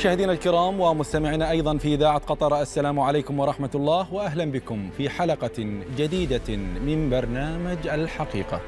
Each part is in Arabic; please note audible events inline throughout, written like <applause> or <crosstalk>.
مشاهدينا الكرام ومستمعينا ايضا في اذاعه قطر السلام عليكم ورحمه الله واهلا بكم في حلقه جديده من برنامج الحقيقه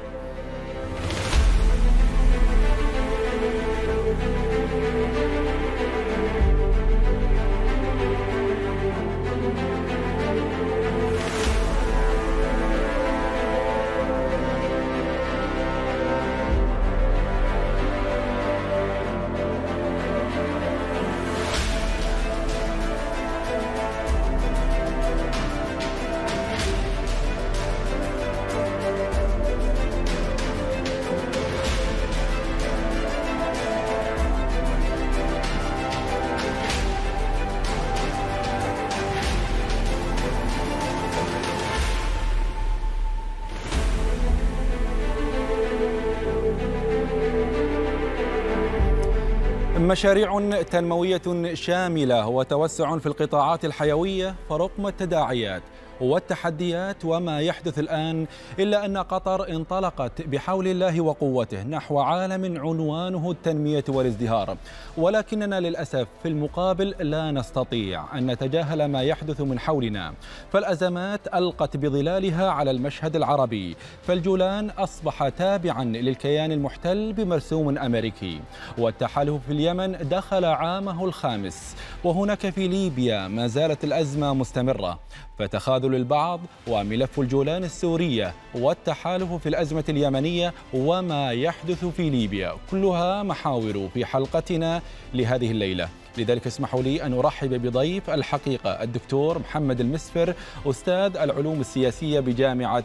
مشاريع تنموية شاملة وتوسع في القطاعات الحيوية فرقم التداعيات والتحديات وما يحدث الآن إلا أن قطر انطلقت بحول الله وقوته نحو عالم عنوانه التنمية والازدهار ولكننا للأسف في المقابل لا نستطيع أن نتجاهل ما يحدث من حولنا فالأزمات ألقت بظلالها على المشهد العربي فالجولان أصبح تابعا للكيان المحتل بمرسوم أمريكي والتحالف في اليمن دخل عامه الخامس وهناك في ليبيا ما زالت الأزمة مستمرة فتخاذل البعض وملف الجولان السورية والتحالف في الأزمة اليمنية وما يحدث في ليبيا كلها محاور في حلقتنا لهذه الليلة لذلك اسمحوا لي أن أرحب بضيف الحقيقة الدكتور محمد المسفر أستاذ العلوم السياسية بجامعة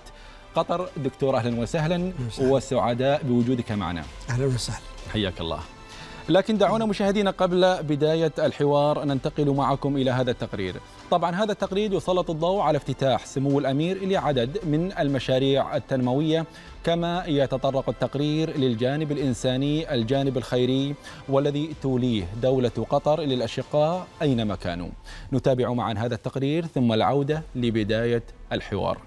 قطر دكتور أهلا وسهلا وسعداء بوجودك معنا أهلا وسهلا حياك الله لكن دعونا مشاهدينا قبل بداية الحوار ننتقل معكم إلى هذا التقرير طبعا هذا التقرير يسلط الضوء على افتتاح سمو الأمير لعدد من المشاريع التنموية كما يتطرق التقرير للجانب الإنساني الجانب الخيري والذي توليه دولة قطر للأشقاء أينما كانوا نتابع معا هذا التقرير ثم العودة لبداية الحوار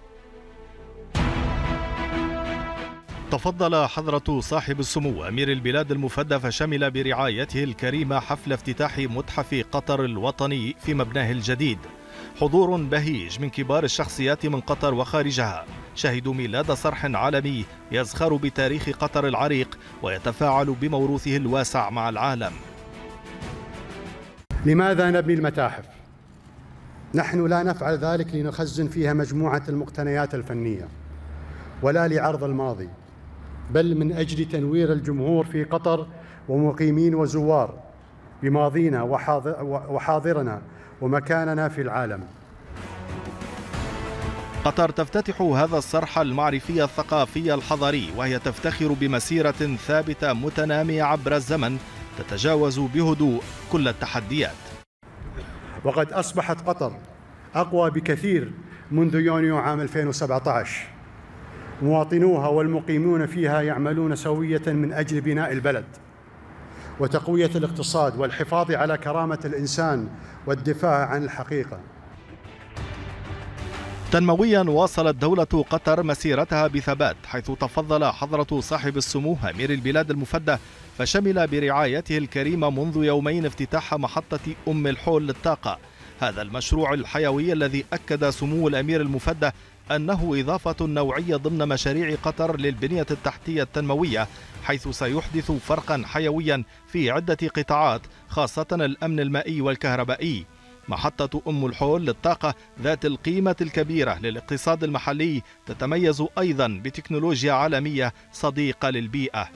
تفضل حضرة صاحب السمو أمير البلاد المفدى فشمل برعايته الكريمة حفل افتتاح متحف قطر الوطني في مبناه الجديد حضور بهيج من كبار الشخصيات من قطر وخارجها شهدوا ميلاد صرح عالمي يزخر بتاريخ قطر العريق ويتفاعل بموروثه الواسع مع العالم لماذا نبني المتاحف؟ نحن لا نفعل ذلك لنخزن فيها مجموعة المقتنيات الفنية ولا لعرض الماضي بل من أجل تنوير الجمهور في قطر ومقيمين وزوار بماضينا وحاضرنا ومكاننا في العالم قطر تفتتح هذا الصرح المعرفي الثقافي الحضري وهي تفتخر بمسيرة ثابتة متنامية عبر الزمن تتجاوز بهدوء كل التحديات وقد أصبحت قطر أقوى بكثير منذ يونيو عام 2017 مواطنوها والمقيمون فيها يعملون سويه من اجل بناء البلد وتقويه الاقتصاد والحفاظ على كرامه الانسان والدفاع عن الحقيقه تنمويا واصلت دولة قطر مسيرتها بثبات حيث تفضل حضرة صاحب السمو أمير البلاد المفدى فشمل برعايته الكريمة منذ يومين افتتاح محطة أم الحول للطاقة هذا المشروع الحيوي الذي أكد سمو الأمير المفدى أنه إضافة نوعية ضمن مشاريع قطر للبنية التحتية التنموية حيث سيحدث فرقا حيويا في عدة قطاعات خاصة الأمن المائي والكهربائي محطة أم الحول للطاقة ذات القيمة الكبيرة للاقتصاد المحلي تتميز أيضا بتكنولوجيا عالمية صديقة للبيئة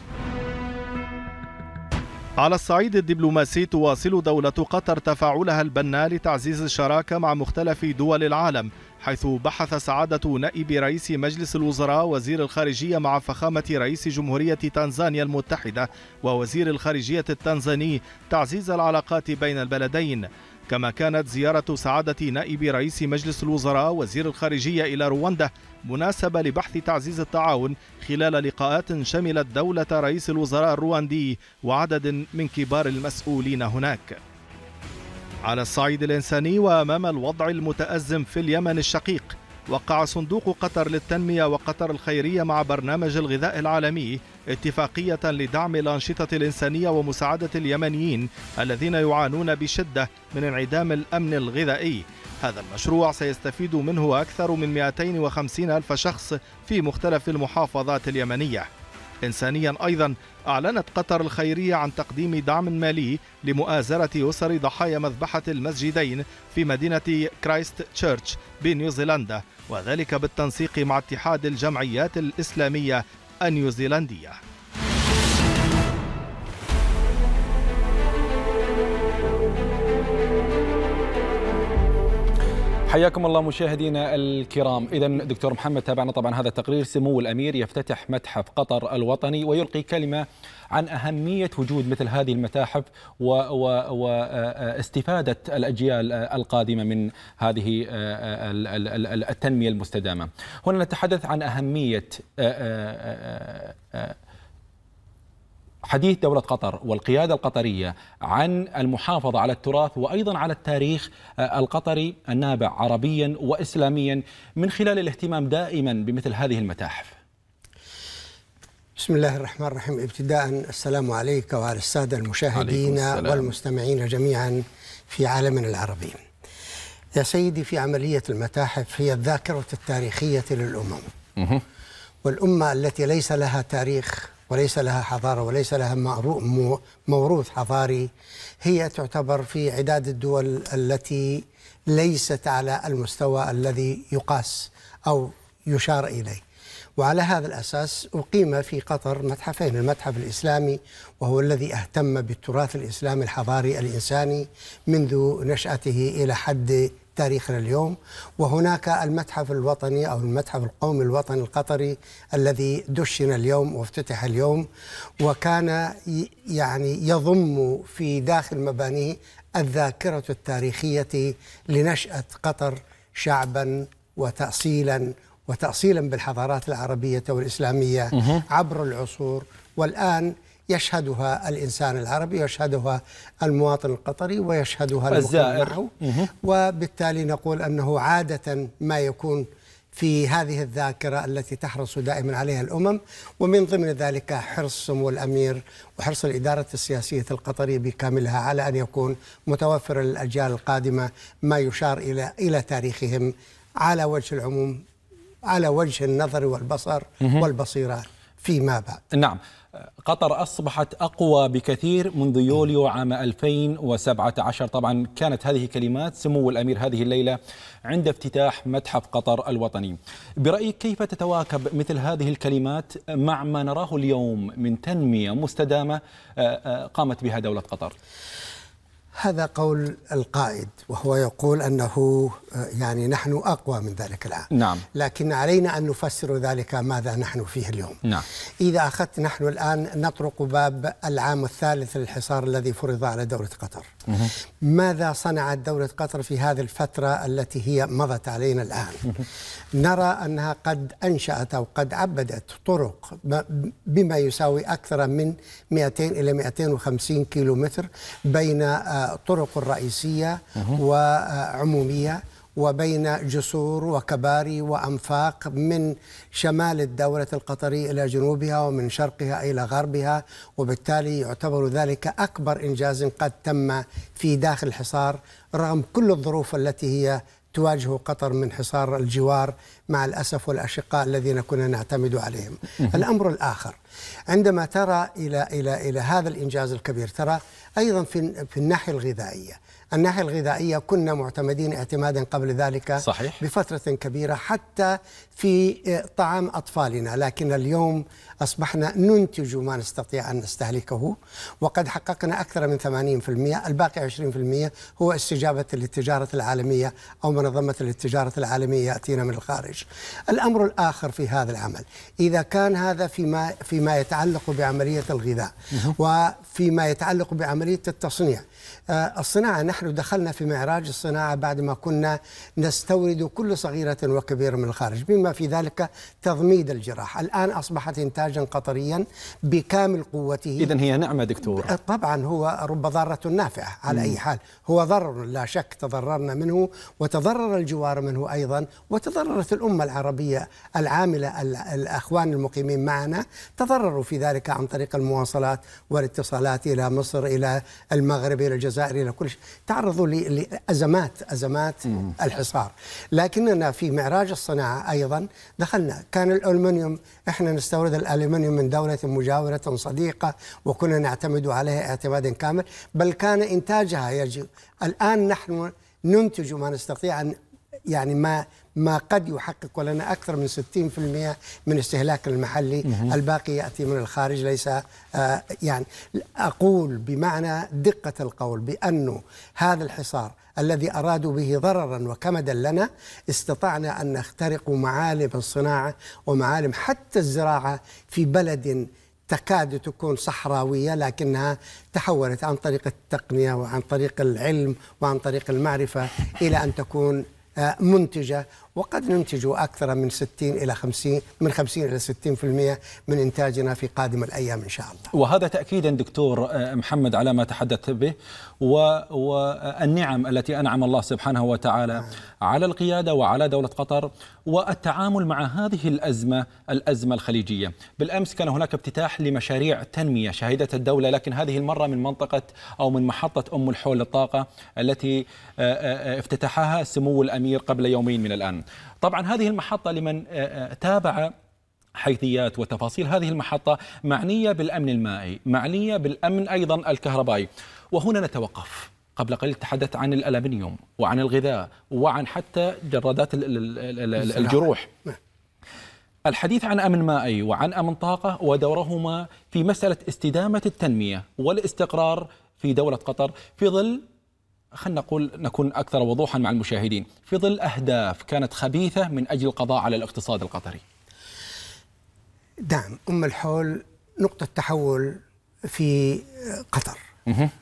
على الصعيد الدبلوماسي تواصل دولة قطر تفاعلها البناء لتعزيز الشراكة مع مختلف دول العالم حيث بحث سعادة نائب رئيس مجلس الوزراء وزير الخارجية مع فخامة رئيس جمهورية تنزانيا المتحدة ووزير الخارجية التنزاني تعزيز العلاقات بين البلدين كما كانت زيارة سعادة نائب رئيس مجلس الوزراء وزير الخارجية إلى رواندا مناسبة لبحث تعزيز التعاون خلال لقاءات شملت دولة رئيس الوزراء الرواندي وعدد من كبار المسؤولين هناك على الصعيد الإنساني وأمام الوضع المتأزم في اليمن الشقيق وقع صندوق قطر للتنمية وقطر الخيرية مع برنامج الغذاء العالمي اتفاقية لدعم الأنشطة الإنسانية ومساعدة اليمنيين الذين يعانون بشدة من انعدام الأمن الغذائي هذا المشروع سيستفيد منه أكثر من 250 ألف شخص في مختلف المحافظات اليمنية إنسانيا أيضا أعلنت قطر الخيرية عن تقديم دعم مالي لمؤازرة أسر ضحايا مذبحة المسجدين في مدينة كرايست تشيرش بنيوزيلندا وذلك بالتنسيق مع اتحاد الجمعيات الإسلامية النيوزيلندية حياكم الله مشاهدينا الكرام اذا دكتور محمد تابعنا طبعا هذا التقرير سمو الامير يفتتح متحف قطر الوطني ويلقي كلمه عن اهميه وجود مثل هذه المتاحف واستفاده الاجيال القادمه من هذه التنميه المستدامه هنا نتحدث عن اهميه آه، آه، آه، حديث دولة قطر والقيادة القطرية عن المحافظة على التراث وأيضا على التاريخ آه، القطري النابع عربيا وإسلاميا من خلال الاهتمام دائما بمثل هذه المتاحف بسم الله الرحمن الرحيم ابتداء السلام عليك وعلى السادة المشاهدين والمستمعين جميعا في عالمنا العربي يا سيدي في عملية المتاحف هي الذاكرة التاريخية للأمم والأمة التي ليس لها تاريخ وليس لها حضارة وليس لها موروث حضاري هي تعتبر في عداد الدول التي ليست على المستوى الذي يقاس أو يشار إليه وعلى هذا الأساس أقيم في قطر متحفين المتحف الإسلامي وهو الذي اهتم بالتراث الإسلامي الحضاري الإنساني منذ نشأته إلى حد تاريخنا اليوم وهناك المتحف الوطني أو المتحف القومي الوطني القطري الذي دشن اليوم وافتتح اليوم وكان يعني يضم في داخل مبانيه الذاكرة التاريخية لنشأة قطر شعبا وتأصيلا وتأصيلا بالحضارات العربية والإسلامية عبر العصور والآن يشهدها الإنسان العربي يشهدها المواطن القطري ويشهدها الزائر معه وبالتالي نقول أنه عادة ما يكون في هذه الذاكرة التي تحرص دائما عليها الأمم ومن ضمن ذلك حرص سمو الأمير وحرص الإدارة السياسية القطرية بكاملها على أن يكون متوفر للأجيال القادمة ما يشار إلى إلى تاريخهم على وجه العموم على وجه النظر والبصر والبصيرة فيما بعد نعم قطر أصبحت أقوى بكثير منذ يوليو عام 2017 طبعا كانت هذه كلمات سمو الأمير هذه الليلة عند افتتاح متحف قطر الوطني برأيك كيف تتواكب مثل هذه الكلمات مع ما نراه اليوم من تنمية مستدامة آه، آه، قامت بها دولة قطر؟ هذا قول القائد وهو يقول أنه آه، يعني نحن أقوى من ذلك العام نعم. لكن علينا أن نفسر ذلك ماذا نحن فيه اليوم نعم. إذا أخذت نحن الآن نطرق باب العام الثالث للحصار الذي فرض على دولة قطر مه. ماذا صنعت دولة قطر في هذه الفترة التي هي مضت علينا الآن مه. نرى أنها قد أنشأت أو قد عبدت طرق بما يساوي أكثر من 200 إلى 250 كيلومتر بين آه، الطرق الرئيسية وعمومية وبين جسور وكباري وأنفاق من شمال الدولة القطرية إلى جنوبها ومن شرقها إلى غربها وبالتالي يعتبر ذلك أكبر إنجاز قد تم في داخل الحصار رغم كل الظروف التي هي تواجه قطر من حصار الجوار مع الأسف والأشقاء الذين كنا نعتمد عليهم الأمر الآخر عندما ترى إلى, إلى, إلى هذا الإنجاز الكبير ترى أيضا في, في الناحية الغذائية الناحية الغذائية كنا معتمدين اعتمادا قبل ذلك صحيح. بفترة كبيرة حتى في طعام أطفالنا لكن اليوم أصبحنا ننتج ما نستطيع أن نستهلكه وقد حققنا أكثر من 80% الباقي 20% هو استجابة للتجارة العالمية أو منظمة للتجارة العالمية يأتينا من الخارج الأمر الآخر في هذا العمل إذا كان هذا فيما, فيما يتعلق بعملية الغذاء وفيما يتعلق بعملية التصنيع آه، الصناعة نحن دخلنا في معراج الصناعة بعد ما كنا نستورد كل صغيرة وكبيرة من الخارج بما في ذلك تضميد الجراح الآن أصبحت إنتاجا قطريا بكامل قوته إذا هي نعمة دكتور آه، طبعا هو رب ضارة نافعة على م. أي حال هو ضرر لا شك تضررنا منه وتضرر الجوار منه أيضا وتضررت الأمة العربية العاملة الأخوان المقيمين معنا تضرروا في ذلك عن طريق المواصلات والاتصالات إلى مصر إلى المغرب إلى الجزائر الجزائر الى كل شيء تعرضوا لازمات ازمات الحصار لكننا في معراج الصناعه ايضا دخلنا كان الالمنيوم احنا نستورد الالمنيوم من دوله مجاوره صديقه وكنا نعتمد عليها اعتمادا كامل بل كان انتاجها يجب الان نحن ننتج ما نستطيع ان يعني ما ما قد يحقق لنا أكثر من 60% من استهلاك المحلي مهم. الباقي يأتي من الخارج ليس آه يعني أقول بمعنى دقة القول بأنه هذا الحصار الذي أرادوا به ضررا وكمدا لنا استطعنا أن نخترق معالم الصناعة ومعالم حتى الزراعة في بلد تكاد تكون صحراويه لكنها تحولت عن طريق التقنيه وعن طريق العلم وعن طريق المعرفه الى ان تكون آه، منتجة وقد ننتج أكثر من 60 إلى 50 من 50 إلى 60% من إنتاجنا في قادم الأيام إن شاء الله وهذا تأكيدا دكتور آه، محمد على ما تحدثت به والنعم التي أنعم الله سبحانه وتعالى آه. على القيادة وعلى دولة قطر والتعامل مع هذه الأزمة الأزمة الخليجية بالأمس كان هناك افتتاح لمشاريع تنمية شهدت الدولة لكن هذه المرة من منطقة أو من محطة أم الحول للطاقة التي آه، افتتحها سمو الأمير قبل يومين من الآن طبعا هذه المحطة لمن آه، آه، تابع حيثيات وتفاصيل هذه المحطة معنية بالأمن المائي معنية بالأمن أيضا الكهربائي وهنا نتوقف قبل قليل تحدثت عن الألمنيوم وعن الغذاء وعن حتى جرادات الجروح نعم. الحديث عن أمن مائي وعن أمن طاقة ودورهما في مسألة استدامة التنمية والاستقرار في دولة قطر في ظل خلينا نقول نكون أكثر وضوحا مع المشاهدين في ظل أهداف كانت خبيثة من أجل القضاء على الاقتصاد القطري دعم أم الحول نقطة تحول في قطر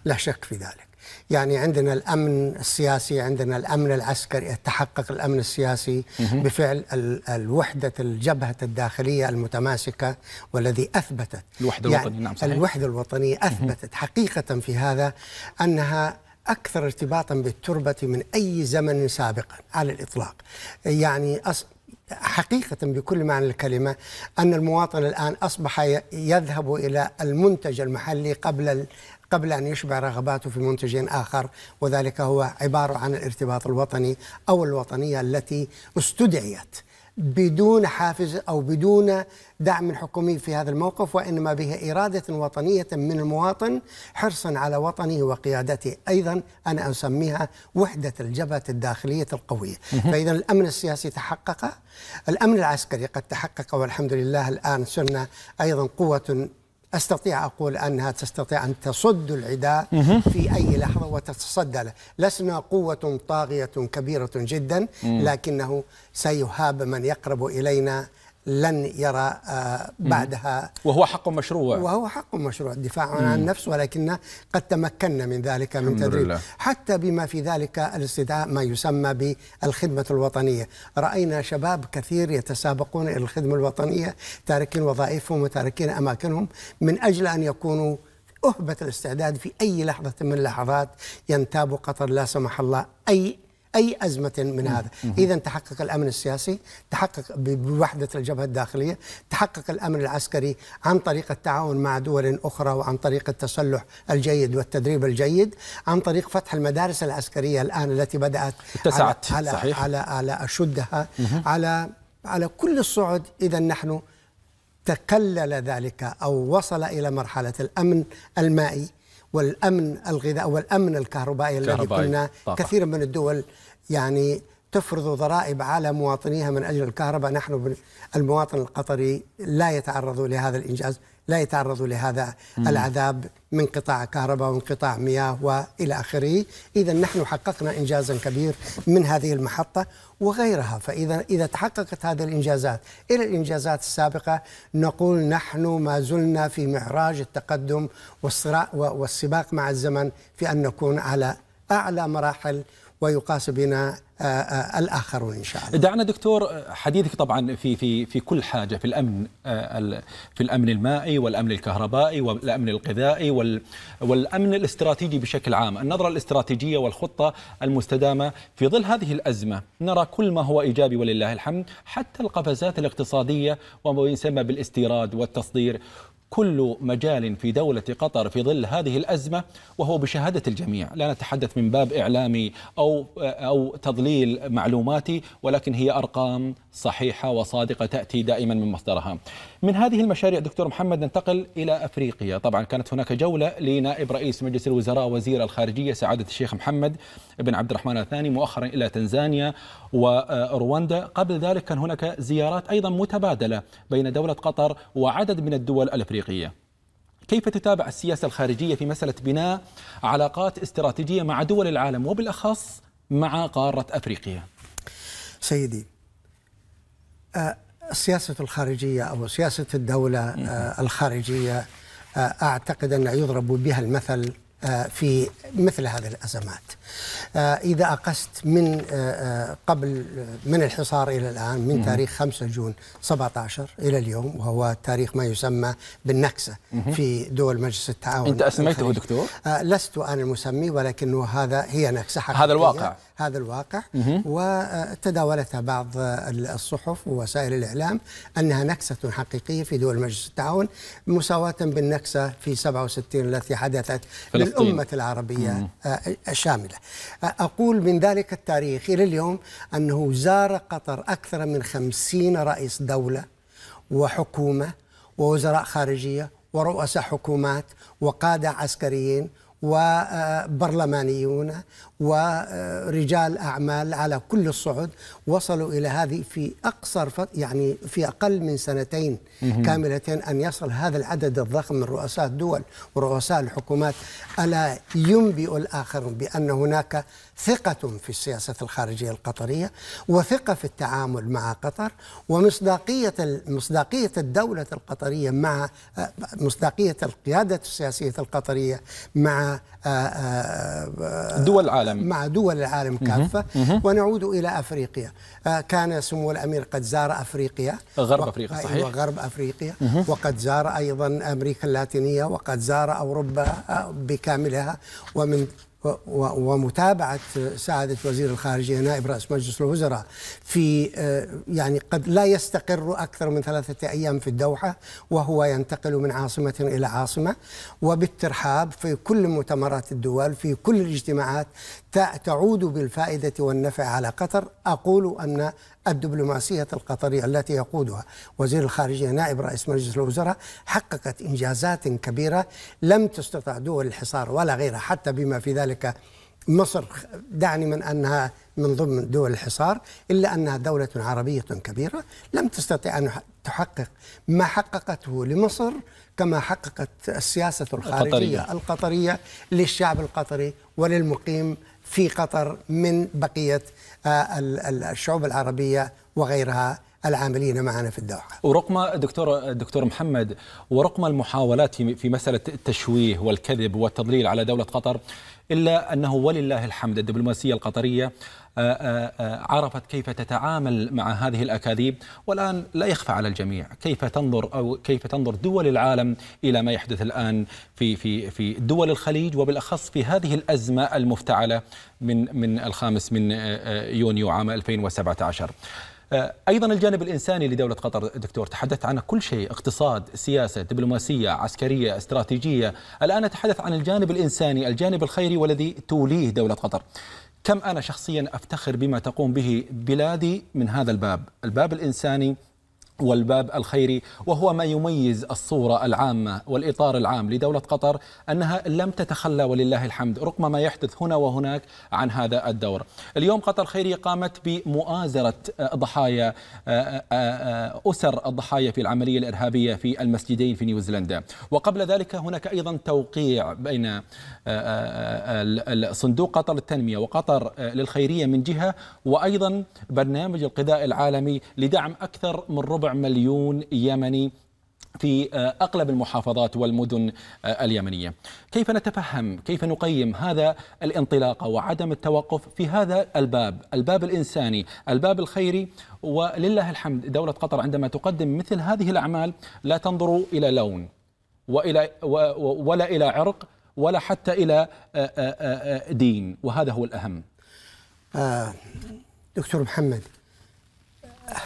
لا شك في ذلك يعني عندنا الأمن السياسي عندنا الأمن العسكري تحقق الأمن السياسي بفعل الوحدة الجبهة الداخلية المتماسكة والذي أثبتت الوحدة يعني الوطنية يعني نعم صحيح. الوحدة الوطنية أثبتت حقيقة في هذا أنها أكثر ارتباطا بالتربة من أي زمن سابق على الإطلاق يعني أص... حقيقة بكل معنى الكلمة أن المواطن الآن أصبح يذهب إلى المنتج المحلي قبل ال... قبل أن يشبع رغباته في منتج آخر وذلك هو عبارة عن الارتباط الوطني أو الوطنية التي استدعيت بدون حافز أو بدون دعم حكومي في هذا الموقف وإنما به إرادة وطنية من المواطن حرصا على وطنه وقيادته أيضا أنا أسميها وحدة الجبهة الداخلية القوية فإذا الأمن السياسي تحقق الأمن العسكري قد تحقق والحمد لله الآن صرنا أيضا قوة استطيع اقول انها تستطيع ان تصد العداء في اي لحظه وتتصدى له، لسنا قوه طاغيه كبيره جدا لكنه سيهاب من يقرب الينا لن يرى آه، بعدها وهو حق مشروع وهو حق مشروع الدفاع عن النفس ولكن قد تمكنا من ذلك من تدريب حتى بما في ذلك الاستدعاء ما يسمى بالخدمة الوطنية رأينا شباب كثير يتسابقون إلى الخدمة الوطنية تاركين وظائفهم وتاركين أماكنهم من أجل أن يكونوا أهبة الاستعداد في أي لحظة من اللحظات ينتاب قطر لا سمح الله أي أي أزمة من هذا إذا تحقق الأمن السياسي تحقق بوحدة الجبهة الداخلية تحقق الأمن العسكري عن طريق التعاون مع دول أخرى وعن طريق التسلح الجيد والتدريب الجيد عن طريق فتح المدارس العسكرية الآن التي بدأت اتسعت على صحيح. على على أشدها على على كل الصعد إذا نحن تقلل ذلك أو وصل إلى مرحلة الأمن المائي والامن الغذاء والامن الكهربائي, الكهربائي الذي كنا طبعا. كثير من الدول يعني تفرض ضرائب على مواطنيها من اجل الكهرباء نحن المواطن القطري لا يتعرض لهذا الانجاز لا يتعرض لهذا مم. العذاب من قطاع كهرباء وانقطاع مياه والى اخره، اذا نحن حققنا انجازا كبير من هذه المحطه وغيرها، فاذا اذا تحققت هذه الانجازات الى الانجازات السابقه نقول نحن ما زلنا في معراج التقدم والصراع والسباق مع الزمن في ان نكون على اعلى مراحل ويقاس بنا آه، آه، الاخرون ان شاء الله. دعنا دكتور آه، حديثك طبعا في في في كل حاجه في الامن في الامن المائي والامن الكهربائي والامن الغذائي والامن الاستراتيجي بشكل عام، النظره الاستراتيجيه والخطه المستدامه في ظل هذه الازمه نرى كل ما هو ايجابي ولله الحمد حتى القفزات الاقتصاديه وما يسمى بالاستيراد والتصدير كل مجال في دولة قطر في ظل هذه الأزمة وهو بشهادة الجميع لا نتحدث من باب إعلامي أو, أو تضليل معلوماتي ولكن هي أرقام صحيحة وصادقة تأتي دائما من مصدرها من هذه المشاريع دكتور محمد ننتقل إلى أفريقيا طبعا كانت هناك جولة لنائب رئيس مجلس الوزراء وزير الخارجية سعادة الشيخ محمد بن عبد الرحمن الثاني مؤخرا إلى تنزانيا ورواندا قبل ذلك كان هناك زيارات أيضا متبادلة بين دولة قطر وعدد من الدول الأفريقية الأفريقية كيف تتابع السياسة الخارجية في مسألة بناء علاقات استراتيجية مع دول العالم وبالأخص مع قارة أفريقيا سيدي آه، السياسة الخارجية أو سياسة الدولة آه، الخارجية آه، أعتقد أن يضرب بها المثل آه، في مثل هذه الأزمات آه، إذا أقست من آه، قبل من الحصار إلى الآن من تاريخ 5 جون 17 إلى اليوم وهو تاريخ ما يسمى بالنكسة في دول مجلس التعاون أنت أسميته دكتور؟ لست أنا المسمي ولكنه هذا هي نكسة حقيقية هذا الواقع هذا الواقع وتداولتها بعض الصحف ووسائل الإعلام أنها نكسة حقيقية في دول مجلس التعاون مساواة بالنكسة في 67 التي حدثت الأمة العربية آه، الشاملة آه، أقول من ذلك التاريخ إلى اليوم أنه زار قطر أكثر من خمسين رئيس دولة وحكومة ووزراء خارجية ورؤساء حكومات وقادة عسكريين وبرلمانيون ورجال أعمال على كل الصعد وصلوا إلى هذه في أقصر يعني في أقل من سنتين كاملتين أن يصل هذا العدد الضخم من رؤساء الدول ورؤساء الحكومات ألا ينبئ الآخر بأن هناك ثقة في السياسة الخارجية القطرية وثقة في التعامل مع قطر ومصداقية مصداقية الدولة القطرية مع آه، مصداقية القيادة السياسية القطرية مع آه، آه، دول العالم مع دول العالم كافة ونعود إلى أفريقيا كان سمو الأمير قد زار أفريقيا غرب أفريقيا أيوة، صحيح وغرب أفريقيا وقد زار أيضا أمريكا اللاتينية وقد زار أوروبا بكاملها ومن ومتابعة سعادة وزير الخارجية نائب رئيس مجلس الوزراء في آه، يعني قد لا يستقر أكثر من ثلاثة أيام في الدوحة وهو ينتقل من عاصمة إلى عاصمة وبالترحاب في كل مؤتمرات الدول في كل الاجتماعات تعود بالفائدة والنفع على قطر أقول أن الدبلوماسية القطرية التي يقودها وزير الخارجية نائب رئيس مجلس الوزراء حققت إنجازات كبيرة لم تستطع دول الحصار ولا غيرها حتى بما في ذلك مصر دعني من أنها من ضمن دول الحصار إلا أنها دولة عربية كبيرة لم تستطيع أن تحقق ما حققته لمصر كما حققت السياسة الخارجية القطرية, القطرية للشعب القطري وللمقيم في قطر من بقية آه، الشعوب العربية وغيرها العاملين معنا في الدوحة ورقم دكتور دكتور محمد ورقم المحاولات في مسألة التشويه والكذب والتضليل على دولة قطر إلا أنه ولله الحمد الدبلوماسية القطرية آه، آه، آه، عرفت كيف تتعامل مع هذه الأكاذيب والآن لا يخفى على الجميع كيف تنظر أو كيف تنظر دول العالم إلى ما يحدث الآن في في في دول الخليج وبالأخص في هذه الأزمة المفتعلة من من الخامس من يونيو عام 2017 ايضا الجانب الانساني لدوله قطر دكتور تحدثت عن كل شيء اقتصاد سياسه دبلوماسيه عسكريه استراتيجيه الان نتحدث عن الجانب الانساني الجانب الخيري والذي توليه دوله قطر كم أنا شخصيا أفتخر بما تقوم به بلادي من هذا الباب الباب الإنساني والباب الخيري وهو ما يميز الصورة العامة والإطار العام لدولة قطر أنها لم تتخلى ولله الحمد رغم ما يحدث هنا وهناك عن هذا الدور اليوم قطر خيري قامت بمؤازرة آه، ضحايا آه، آه، أسر الضحايا في العملية الإرهابية في المسجدين في نيوزيلندا وقبل ذلك هناك أيضا توقيع بين صندوق قطر للتنمية وقطر للخيرية من جهة وأيضا برنامج القضاء العالمي لدعم أكثر من ربع مليون يمني في آه، اغلب المحافظات والمدن آه، اليمنيه. كيف نتفهم، كيف نقيم هذا الانطلاقه وعدم التوقف في هذا الباب، الباب الانساني، الباب الخيري ولله الحمد دوله قطر عندما تقدم مثل هذه الاعمال لا تنظر الى لون والى ولا الى عرق ولا حتى الى آه، دين وهذا هو الاهم. دكتور محمد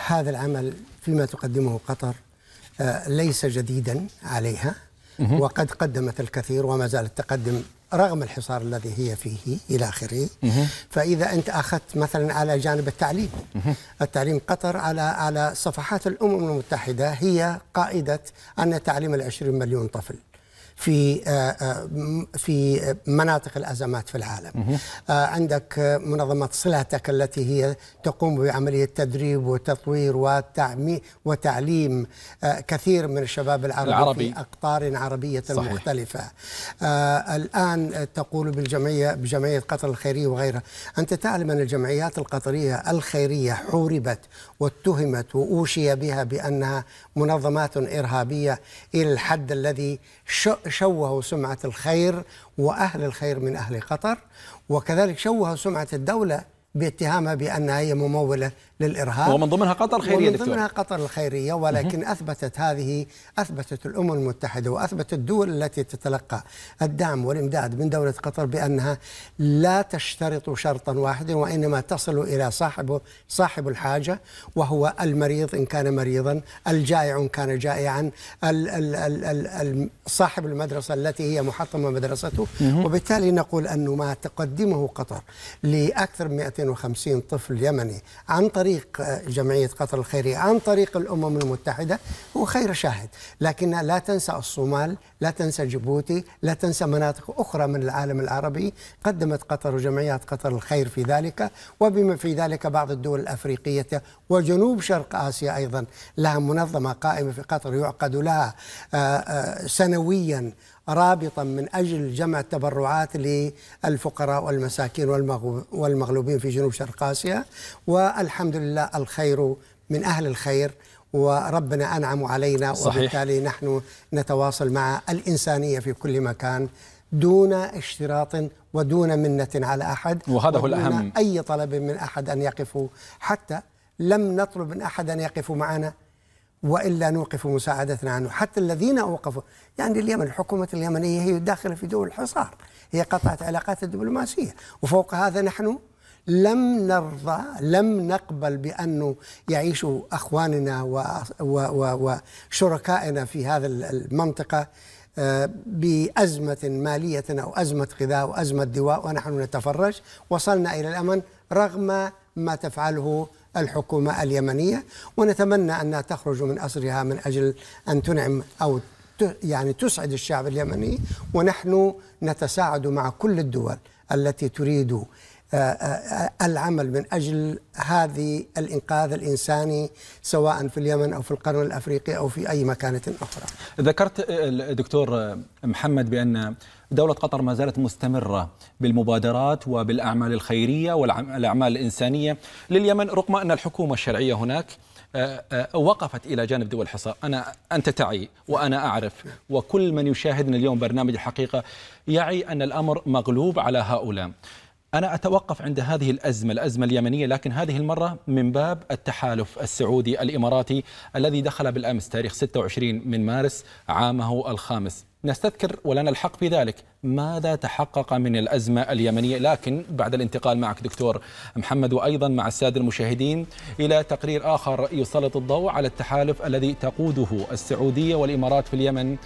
هذا العمل فيما تقدمه قطر آه، ليس جديدا عليها وقد قدمت الكثير وما زالت تقدم رغم الحصار الذي هي فيه إلى آخره فإذا أنت أخذت مثلا على جانب التعليم التعليم قطر على على صفحات الأمم المتحدة هي قائدة أن تعليم العشرين مليون طفل في آه، آه، في مناطق الازمات في العالم. آه، عندك منظمه صلاتك التي هي تقوم بعمليه تدريب وتطوير وتعميم وتعليم كثير من الشباب العربي, العربي. في اقطار عربيه صحيح. مختلفه. الان تقول بالجمعيه بجمعيه قطر الخيريه وغيرها، انت تعلم ان الجمعيات القطريه الخيريه حوربت واتهمت وأوشي بها بأنها منظمات إرهابية إلى الحد الذي شوهوا سمعة الخير وأهل الخير من أهل قطر وكذلك شوهوا سمعة الدولة باتهامها بأنها هي ممولة للإرهاب ومن ضمنها قطر الخيريه ومن ضمنها قطر الخيرية ولكن أثبتت هذه أثبتت الأمم المتحدة وأثبتت الدول التي تتلقى الدعم والإمداد من دولة قطر بأنها لا تشترط شرطا واحدا وإنما تصل إلى صاحبه صاحب الحاجة وهو المريض إن كان مريضا الجائع إن كان جائعا صاحب المدرسة التي هي محطمة مدرسته وبالتالي نقول أنه ما تقدمه قطر لأكثر من 250 طفل يمني عن طريق طريق جمعية قطر الخيرية عن طريق الأمم المتحدة هو خير شاهد لكن لا تنسى الصومال لا تنسى جيبوتي لا تنسى مناطق أخرى من العالم العربي قدمت قطر وجمعيات قطر الخير في ذلك وبما في ذلك بعض الدول الأفريقية وجنوب شرق آسيا أيضا لها منظمة قائمة في قطر يعقد لها آه، آه، سنويا رابطا من أجل جمع التبرعات للفقراء والمساكين والمغلوبين في جنوب شرق آسيا والحمد لله الخير من أهل الخير وربنا أنعم علينا صحيح. وبالتالي نحن نتواصل مع الإنسانية في كل مكان دون اشتراط ودون منة على أحد وهذا هو الأهم أي طلب من أحد أن يقفوا حتى لم نطلب من أحد أن يقف معنا والا نوقف مساعدتنا عنه حتى الذين اوقفوا يعني اليمن الحكومه اليمنيه هي داخله في دول الحصار هي قطعت علاقات الدبلوماسيه وفوق هذا نحن لم نرضى لم نقبل بانه يعيشوا اخواننا وشركائنا في هذا المنطقه آه، بأزمة مالية أو أزمة غذاء أو أزمة دواء ونحن نتفرج وصلنا إلى الأمن رغم ما تفعله الحكومة اليمنية ونتمنى أنها تخرج من أسرها من أجل أن تنعم أو يعني تسعد الشعب اليمني ونحن نتساعد مع كل الدول التي تريد آه، آه، العمل من اجل هذه الانقاذ الانساني سواء في اليمن او في القرن الافريقي او في اي مكانه اخرى. ذكرت آه، الدكتور محمد بان دولة قطر ما زالت مستمرة بالمبادرات وبالأعمال الخيرية والأعمال الإنسانية لليمن رغم أن الحكومة الشرعية هناك آه، آه، وقفت الى جانب دول الحصار، انا انت تعي وانا اعرف وكل من يشاهدنا اليوم برنامج الحقيقه يعي ان الامر مغلوب على هؤلاء. انا اتوقف عند هذه الازمه، الازمه اليمنيه لكن هذه المره من باب التحالف السعودي الاماراتي الذي دخل بالامس تاريخ 26 من مارس عامه الخامس. نستذكر ولنا الحق في ذلك ماذا تحقق من الأزمة اليمنية لكن بعد الانتقال معك دكتور محمد وأيضا مع السادة المشاهدين إلى تقرير آخر يسلط الضوء على التحالف الذي تقوده السعودية والإمارات في اليمن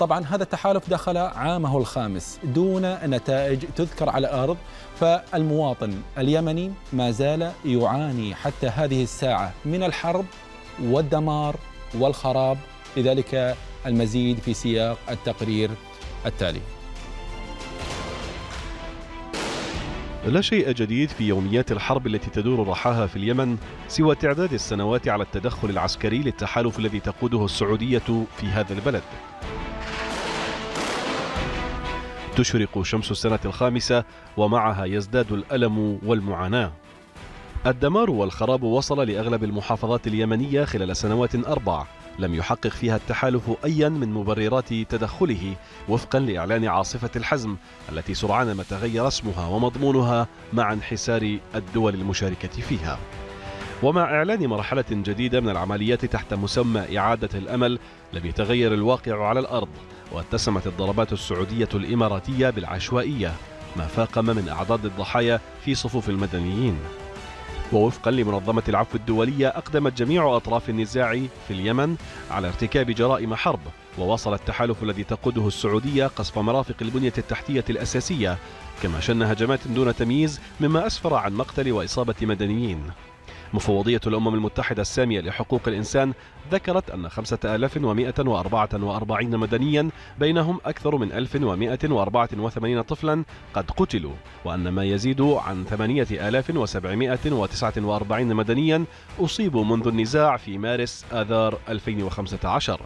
طبعا هذا التحالف دخل عامه الخامس دون نتائج تذكر على الارض فالمواطن اليمني ما زال يعاني حتى هذه الساعه من الحرب والدمار والخراب لذلك المزيد في سياق التقرير التالي لا شيء جديد في يوميات الحرب التي تدور رحاها في اليمن سوى تعداد السنوات على التدخل العسكري للتحالف الذي تقوده السعودية في هذا البلد تشرق شمس السنة الخامسة ومعها يزداد الألم والمعاناة الدمار والخراب وصل لأغلب المحافظات اليمنية خلال سنوات أربع لم يحقق فيها التحالف أيا من مبررات تدخله وفقا لإعلان عاصفة الحزم التي سرعان ما تغير اسمها ومضمونها مع انحسار الدول المشاركة فيها ومع إعلان مرحلة جديدة من العمليات تحت مسمى إعادة الأمل لم يتغير الواقع على الأرض واتسمت الضربات السعودية الإماراتية بالعشوائية ما فاقم من أعداد الضحايا في صفوف المدنيين ووفقا لمنظمة العفو الدولية أقدمت جميع أطراف النزاع في اليمن على ارتكاب جرائم حرب وواصل التحالف الذي تقوده السعودية قصف مرافق البنية التحتية الأساسية كما شن هجمات دون تمييز مما أسفر عن مقتل وإصابة مدنيين مفوضية الأمم المتحدة السامية لحقوق الإنسان ذكرت أن 5144 مدنيا بينهم أكثر من 1184 طفلا قد قتلوا وأن ما يزيد عن 8749 مدنيا أصيبوا منذ النزاع في مارس آذار 2015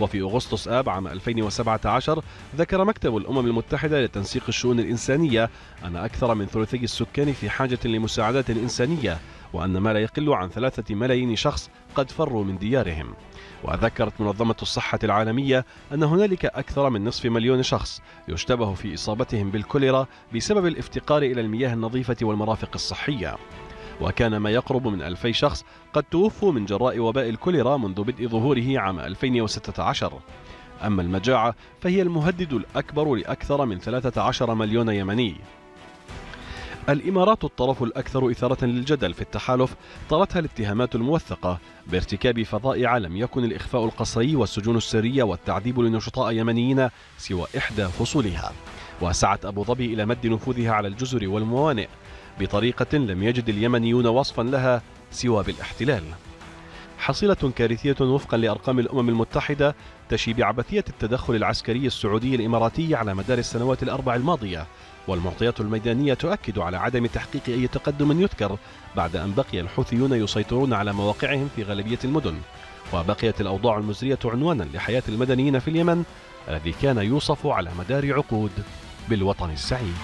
وفي أغسطس آب عام 2017 ذكر مكتب الأمم المتحدة لتنسيق الشؤون الإنسانية أن أكثر من ثلثي السكان في حاجة لمساعدات إنسانية وأن ما لا يقل عن ثلاثة ملايين شخص قد فروا من ديارهم وذكرت منظمة الصحة العالمية أن هنالك أكثر من نصف مليون شخص يشتبه في إصابتهم بالكوليرا بسبب الافتقار إلى المياه النظيفة والمرافق الصحية وكان ما يقرب من ألفي شخص قد توفوا من جراء وباء الكوليرا منذ بدء ظهوره عام 2016 أما المجاعة فهي المهدد الأكبر لأكثر من 13 مليون يمني الإمارات الطرف الأكثر إثارة للجدل في التحالف طرتها الاتهامات الموثقة بارتكاب فظائع لم يكن الإخفاء القصري والسجون السرية والتعذيب لنشطاء يمنيين سوى إحدى فصولها وسعت أبو ظبي إلى مد نفوذها على الجزر والموانئ بطريقة لم يجد اليمنيون وصفا لها سوى بالاحتلال حصيلة كارثية وفقا لأرقام الأمم المتحدة تشي بعبثية التدخل العسكري السعودي الإماراتي على مدار السنوات الأربع الماضية والمعطيات الميدانية تؤكد على عدم تحقيق أي تقدم يذكر بعد أن بقي الحوثيون يسيطرون على مواقعهم في غالبية المدن وبقيت الأوضاع المزرية عنوانا لحياة المدنيين في اليمن الذي كان يوصف على مدار عقود بالوطن السعيد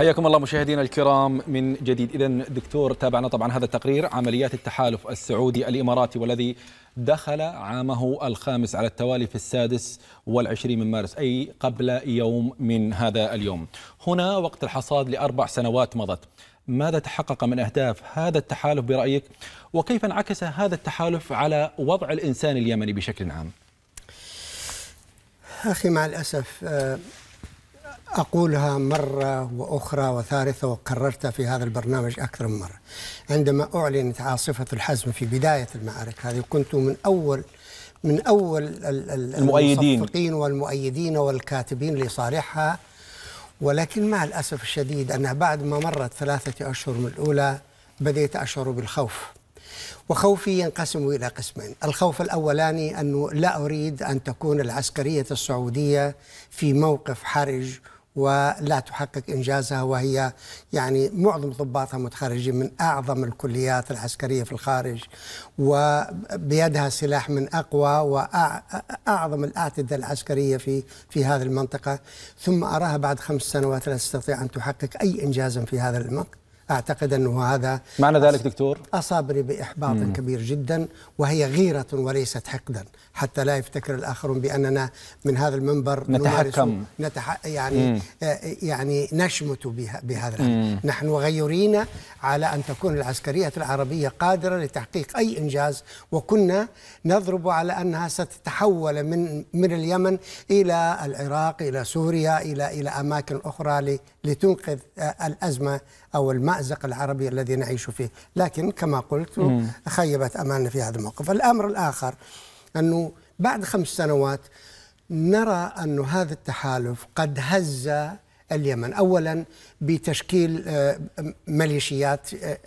حياكم الله مشاهدينا الكرام من جديد إذا دكتور تابعنا طبعا هذا التقرير عمليات التحالف السعودي الإماراتي والذي دخل عامه الخامس على التوالي في السادس والعشرين من مارس أي قبل يوم من هذا اليوم هنا وقت الحصاد لأربع سنوات مضت ماذا تحقق من أهداف هذا التحالف برأيك وكيف انعكس هذا التحالف على وضع الإنسان اليمني بشكل عام أخي مع الأسف آه، أقولها مرة وأخرى وثالثة وكررتها في هذا البرنامج أكثر من مرة عندما أعلنت عاصفة الحزم في بداية المعارك هذه كنت من أول من أول المؤيدين والمؤيدين والكاتبين لصالحها ولكن مع الأسف الشديد أنها بعد ما مرت ثلاثة أشهر من الأولى بديت أشعر بالخوف وخوفي ينقسم إلى قسمين الخوف الأولاني أنه لا أريد أن تكون العسكرية السعودية في موقف حرج ولا تحقق انجازها وهي يعني معظم ضباطها متخرجين من اعظم الكليات العسكريه في الخارج وبيدها سلاح من اقوى واعظم الاعتده العسكريه في في هذه المنطقه ثم اراها بعد خمس سنوات لا تستطيع ان تحقق اي انجاز في هذا المنطقه أعتقد أنه هذا معنى ذلك دكتور أصابني بإحباط مم. كبير جدا وهي غيرة وليست حقدا حتى لا يفتكر الآخرون بأننا من هذا المنبر نتحكم نتح... يعني مم. آه، يعني نشمت بها... بهذا الحق. نحن غيرين على أن تكون العسكرية العربية قادرة لتحقيق أي إنجاز وكنا نضرب على أنها ستتحول من من اليمن إلى العراق إلى سوريا إلى إلى أماكن أخرى لتنقذ الأزمة أو المأزق العربي الذي نعيش فيه لكن كما قلت خيبت أمالنا في هذا الموقف الأمر الآخر أنه بعد خمس سنوات نرى أن هذا التحالف قد هز اليمن أولا بتشكيل آه، ميليشيات آه،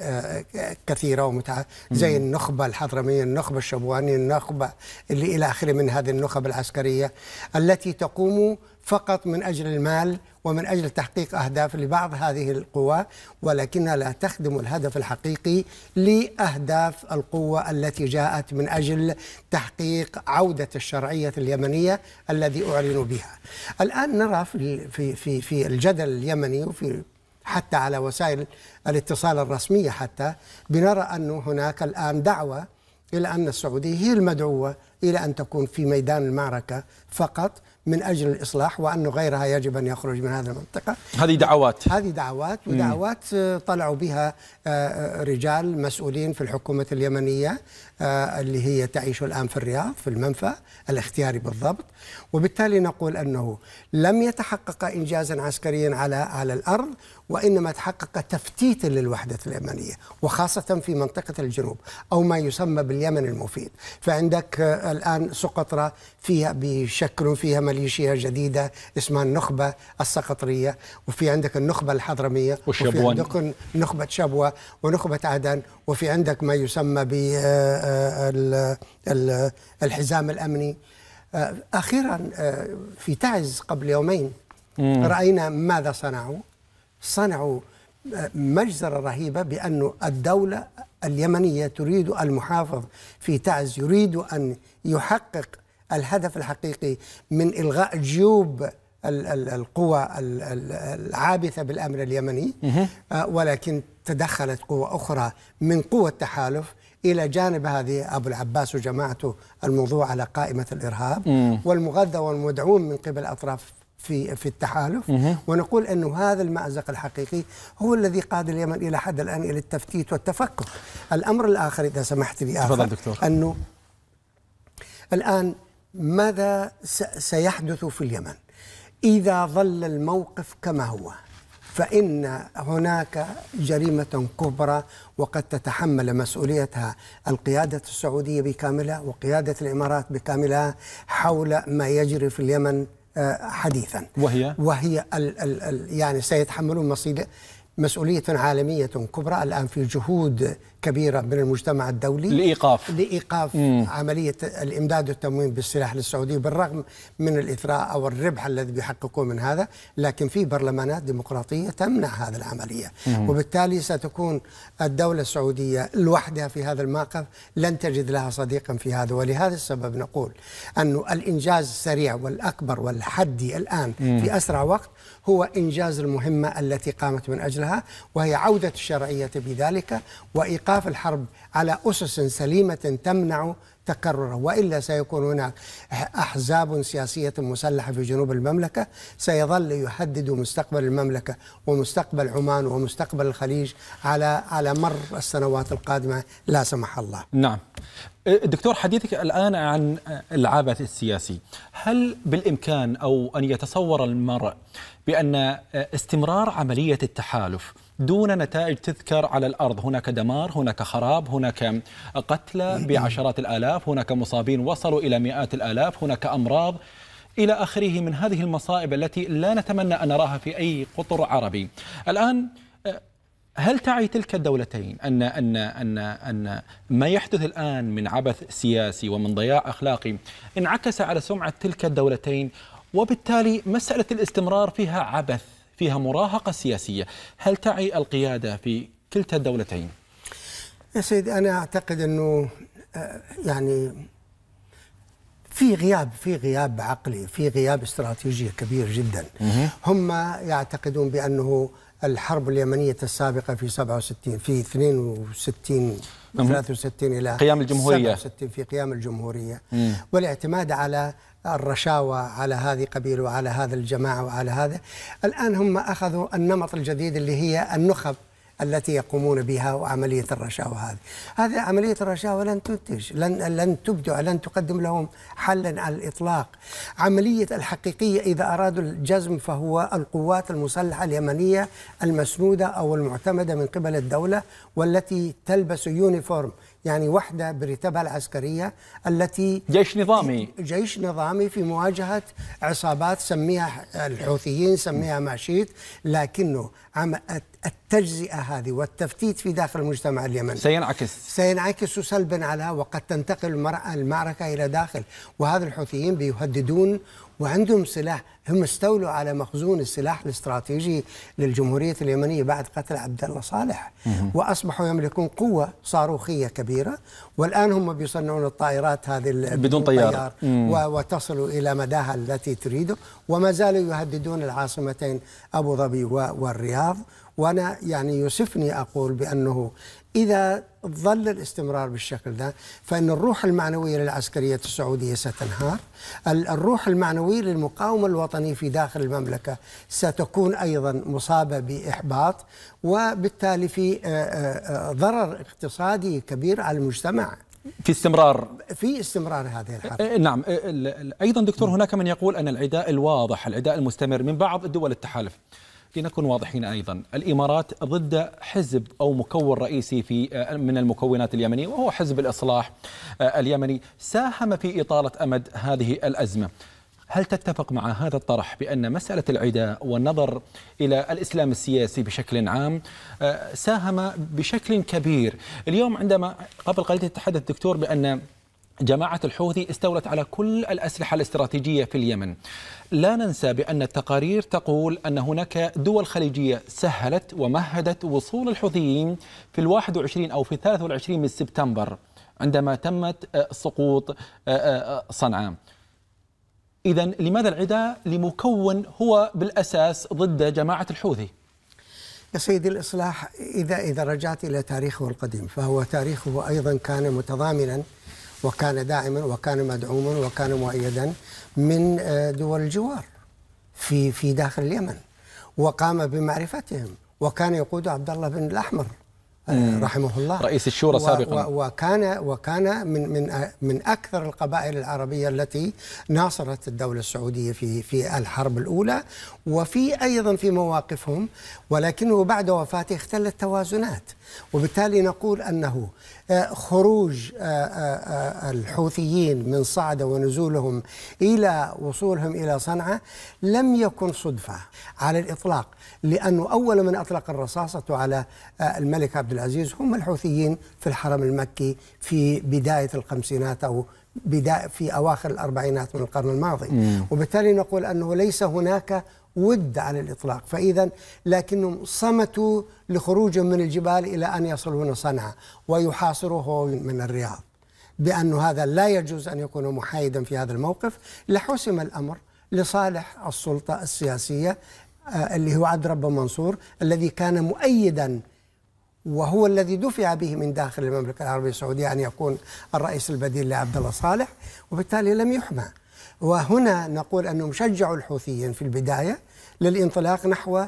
آه، كثيرة ومتع زي النخبة الحضرمية النخبة الشبوانية النخبة اللي إلى آخره من هذه النخب العسكرية التي تقوم فقط من أجل المال ومن أجل تحقيق أهداف لبعض هذه القوى ولكنها لا تخدم الهدف الحقيقي لأهداف القوة التي جاءت من أجل تحقيق عودة الشرعية اليمنية الذي أعلنوا بها الآن نرى في, في, في, في الجدل اليمني وفي حتى على وسائل الاتصال الرسمية حتى بنرى أن هناك الآن دعوة إلى أن السعودية هي المدعوة إلى أن تكون في ميدان المعركة فقط من اجل الاصلاح وانه غيرها يجب ان يخرج من هذه المنطقه هذه دعوات هذه دعوات ودعوات آه، طلعوا بها آه، آه، رجال مسؤولين في الحكومه اليمنيه آه، اللي هي تعيش الآن في الرياض في المنفى الاختياري بالضبط وبالتالي نقول أنه لم يتحقق إنجازا عسكريا على على الأرض وإنما تحقق تفتيت للوحدة اليمنية وخاصة في منطقة الجنوب أو ما يسمى باليمن المفيد فعندك آه، الآن سقطرة فيها بشكل فيها مليشيا جديدة اسمها النخبة السقطرية وفي عندك النخبة الحضرمية وفي عندك نخبة شبوة ونخبة عدن وفي عندك ما يسمى ب آه، الحزام الامني آه، اخيرا آه، في تعز قبل يومين راينا ماذا صنعوا صنعوا آه، مجزرة رهيبة بأن الدولة اليمنية تريد المحافظ في تعز يريد أن يحقق الهدف الحقيقي من إلغاء جيوب القوى العابثة بالأمر اليمني ولكن تدخلت قوة أخرى من قوى التحالف إلى جانب هذه أبو العباس وجماعته الموضوع على قائمة الإرهاب مم. والمغذى والمدعوم من قبل أطراف في في التحالف مم. ونقول انه هذا المأزق الحقيقي هو الذي قاد اليمن الى حد الان الى التفتيت والتفكك. الامر الاخر اذا سمحت لي اخر دكتور. انه الان ماذا سيحدث في اليمن؟ اذا ظل الموقف كما هو فإن هناك جريمة كبرى وقد تتحمل مسؤوليتها القيادة السعودية بكاملها وقيادة الإمارات بكاملها حول ما يجري في اليمن آه، حديثا وهي وهي الـ الـ يعني سيتحملون مسؤولية عالمية كبرى الآن في جهود كبيرة من المجتمع الدولي لإيقاف لإيقاف مم. عملية الإمداد والتموين بالسلاح للسعودية بالرغم من الإثراء أو الربح الذي بيحققوه من هذا لكن في برلمانات ديمقراطية تمنع هذه العملية مم. وبالتالي ستكون الدولة السعودية لوحدها في هذا الموقف لن تجد لها صديقا في هذا ولهذا السبب نقول أن الإنجاز السريع والأكبر والحدي الآن مم. في أسرع وقت هو إنجاز المهمة التي قامت من أجلها وهي عودة الشرعية بذلك وإيقاف الحرب على أسس سليمة تمنع تكرره والا سيكون هناك احزاب سياسيه مسلحه في جنوب المملكه سيظل يهدد مستقبل المملكه ومستقبل عمان ومستقبل الخليج على على مر السنوات القادمه لا سمح الله. نعم. دكتور حديثك الان عن العبث السياسي، هل بالامكان او ان يتصور المرء بأن آه، استمرار عملية التحالف دون نتائج تذكر على الارض، هناك دمار، هناك خراب، هناك قتلى بعشرات الالاف، هناك مصابين وصلوا الى مئات الالاف، هناك امراض الى اخره من هذه المصائب التي لا نتمنى ان نراها في اي قطر عربي. الان آه، هل تعي تلك الدولتين ان ان ان ان ما يحدث الان من عبث سياسي ومن ضياع اخلاقي انعكس على سمعه تلك الدولتين وبالتالي مسألة الاستمرار فيها عبث فيها مراهقة سياسية هل تعي القيادة في كلتا الدولتين؟ يا سيد أنا أعتقد أنه آه، يعني في غياب في غياب عقلي في غياب استراتيجية كبير جدا هم يعتقدون بأنه الحرب اليمنية السابقة في 67 في 62 63 إلى قيام الجمهورية 67 في قيام الجمهورية والاعتماد على الرشاوى على هذه قبيلة وعلى هذا الجماعة وعلى هذا الآن هم أخذوا النمط الجديد اللي هي النخب التي يقومون بها وعملية الرشاوى هذه هذه عملية الرشاوى لن تنتج لن, لن تبدع لن تقدم لهم حلا على الإطلاق عملية الحقيقية إذا أرادوا الجزم فهو القوات المسلحة اليمنية المسنودة أو المعتمدة من قبل الدولة والتي تلبس يونيفورم يعني وحدة برتبها العسكرية التي جيش نظامي جيش نظامي في مواجهة عصابات سميها الحوثيين سميها ما شئت لكنه التجزئة هذه والتفتيت في داخل المجتمع اليمني سينعكس سينعكس سلبا على وقد تنتقل المعركة إلى داخل وهذا الحوثيين بيهددون وعندهم سلاح هم استولوا على مخزون السلاح الاستراتيجي للجمهورية اليمنية بعد قتل عبد الله صالح وأصبحوا يملكون قوة صاروخية كبيرة والآن هم بيصنعون الطائرات هذه بدون طيار وتصل إلى مداها التي تريده وما زالوا يهددون العاصمتين أبو ظبي والرياض وأنا يعني يوسفني أقول بأنه إذا ظل الاستمرار بالشكل ده فإن الروح المعنوية للعسكرية السعودية ستنهار الروح المعنوية للمقاومة الوطنية في داخل المملكة ستكون أيضا مصابة بإحباط وبالتالي في آه، آه، آه، ضرر اقتصادي كبير على المجتمع في استمرار في استمرار هذه الحرب نعم ايضا دكتور هناك من يقول ان العداء الواضح العداء المستمر من بعض الدول التحالف لنكن واضحين ايضا الامارات ضد حزب او مكون رئيسي في آه، من المكونات اليمنيه وهو حزب الاصلاح آه، اليمني ساهم في اطاله امد هذه الازمه هل تتفق مع هذا الطرح بأن مسألة العداء والنظر إلى الإسلام السياسي بشكل عام آه، ساهم بشكل كبير اليوم عندما قبل قليل تحدث الدكتور بأن جماعة الحوثي استولت على كل الأسلحة الاستراتيجية في اليمن لا ننسى بأن التقارير تقول أن هناك دول خليجية سهلت ومهدت وصول الحوثيين في الواحد وعشرين أو في 23 من سبتمبر عندما تمت آه، سقوط آه، آه، صنعاء إذا لماذا العداء لمكون هو بالأساس ضد جماعة الحوثي؟ يا سيدي الإصلاح إذا إذا رجعت إلى تاريخه القديم فهو تاريخه أيضا كان متضامنا وكان داعما وكان مدعوما وكان مؤيدا من آه، دول الجوار في في داخل اليمن وقام بمعرفتهم وكان يقود عبد الله بن الاحمر آه، رحمه الله رئيس الشورى سابقا وكان وكان من من آه، من اكثر القبائل العربيه التي ناصرت الدوله السعوديه في في الحرب الاولى وفي ايضا في مواقفهم ولكنه بعد وفاته اختلت توازنات وبالتالي نقول انه خروج آه، آه، آه، الحوثيين من صعدة ونزولهم إلى وصولهم إلى صنعاء لم يكن صدفة على الإطلاق لأنه أول من أطلق الرصاصة على الملك عبد العزيز هم الحوثيين في الحرم المكي في بداية الخمسينات أو بدا في اواخر الاربعينات من القرن الماضي مم. وبالتالي نقول انه ليس هناك ود على الاطلاق فاذا لكنهم صمتوا لخروجهم من الجبال الى ان يصلون صنعاء ويحاصره من الرياض بأن هذا لا يجوز أن يكون محايدا في هذا الموقف لحسم الأمر لصالح السلطة السياسية آه، اللي هو عبد رب منصور الذي كان مؤيدا وهو الذي دفع به من داخل المملكة العربية السعودية أن يكون الرئيس البديل لعبد الله صالح وبالتالي لم يحمى وهنا نقول أنهم شجعوا الحوثيين في البداية للانطلاق نحو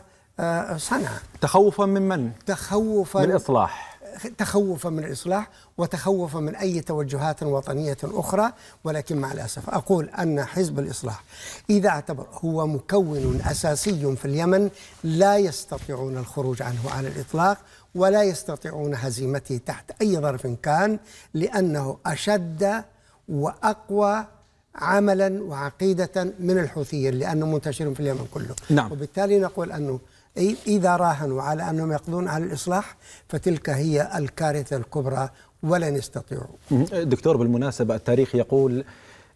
صنعاء آه، تخوفا من من؟ تخوفا من الإصلاح تخوفا من الإصلاح وتخوفا من أي توجهات وطنية أخرى ولكن مع الأسف أقول أن حزب الإصلاح إذا اعتبر هو مكون أساسي في اليمن لا يستطيعون الخروج عنه على الإطلاق ولا يستطيعون هزيمته تحت أي ظرف كان لأنه أشد وأقوى عملا وعقيدة من الحوثيين لأنه منتشر في اليمن كله نعم. وبالتالي نقول أنه إذا راهنوا على أنهم يقضون على الإصلاح فتلك هي الكارثة الكبرى ولن يستطيعوا دكتور بالمناسبة التاريخ يقول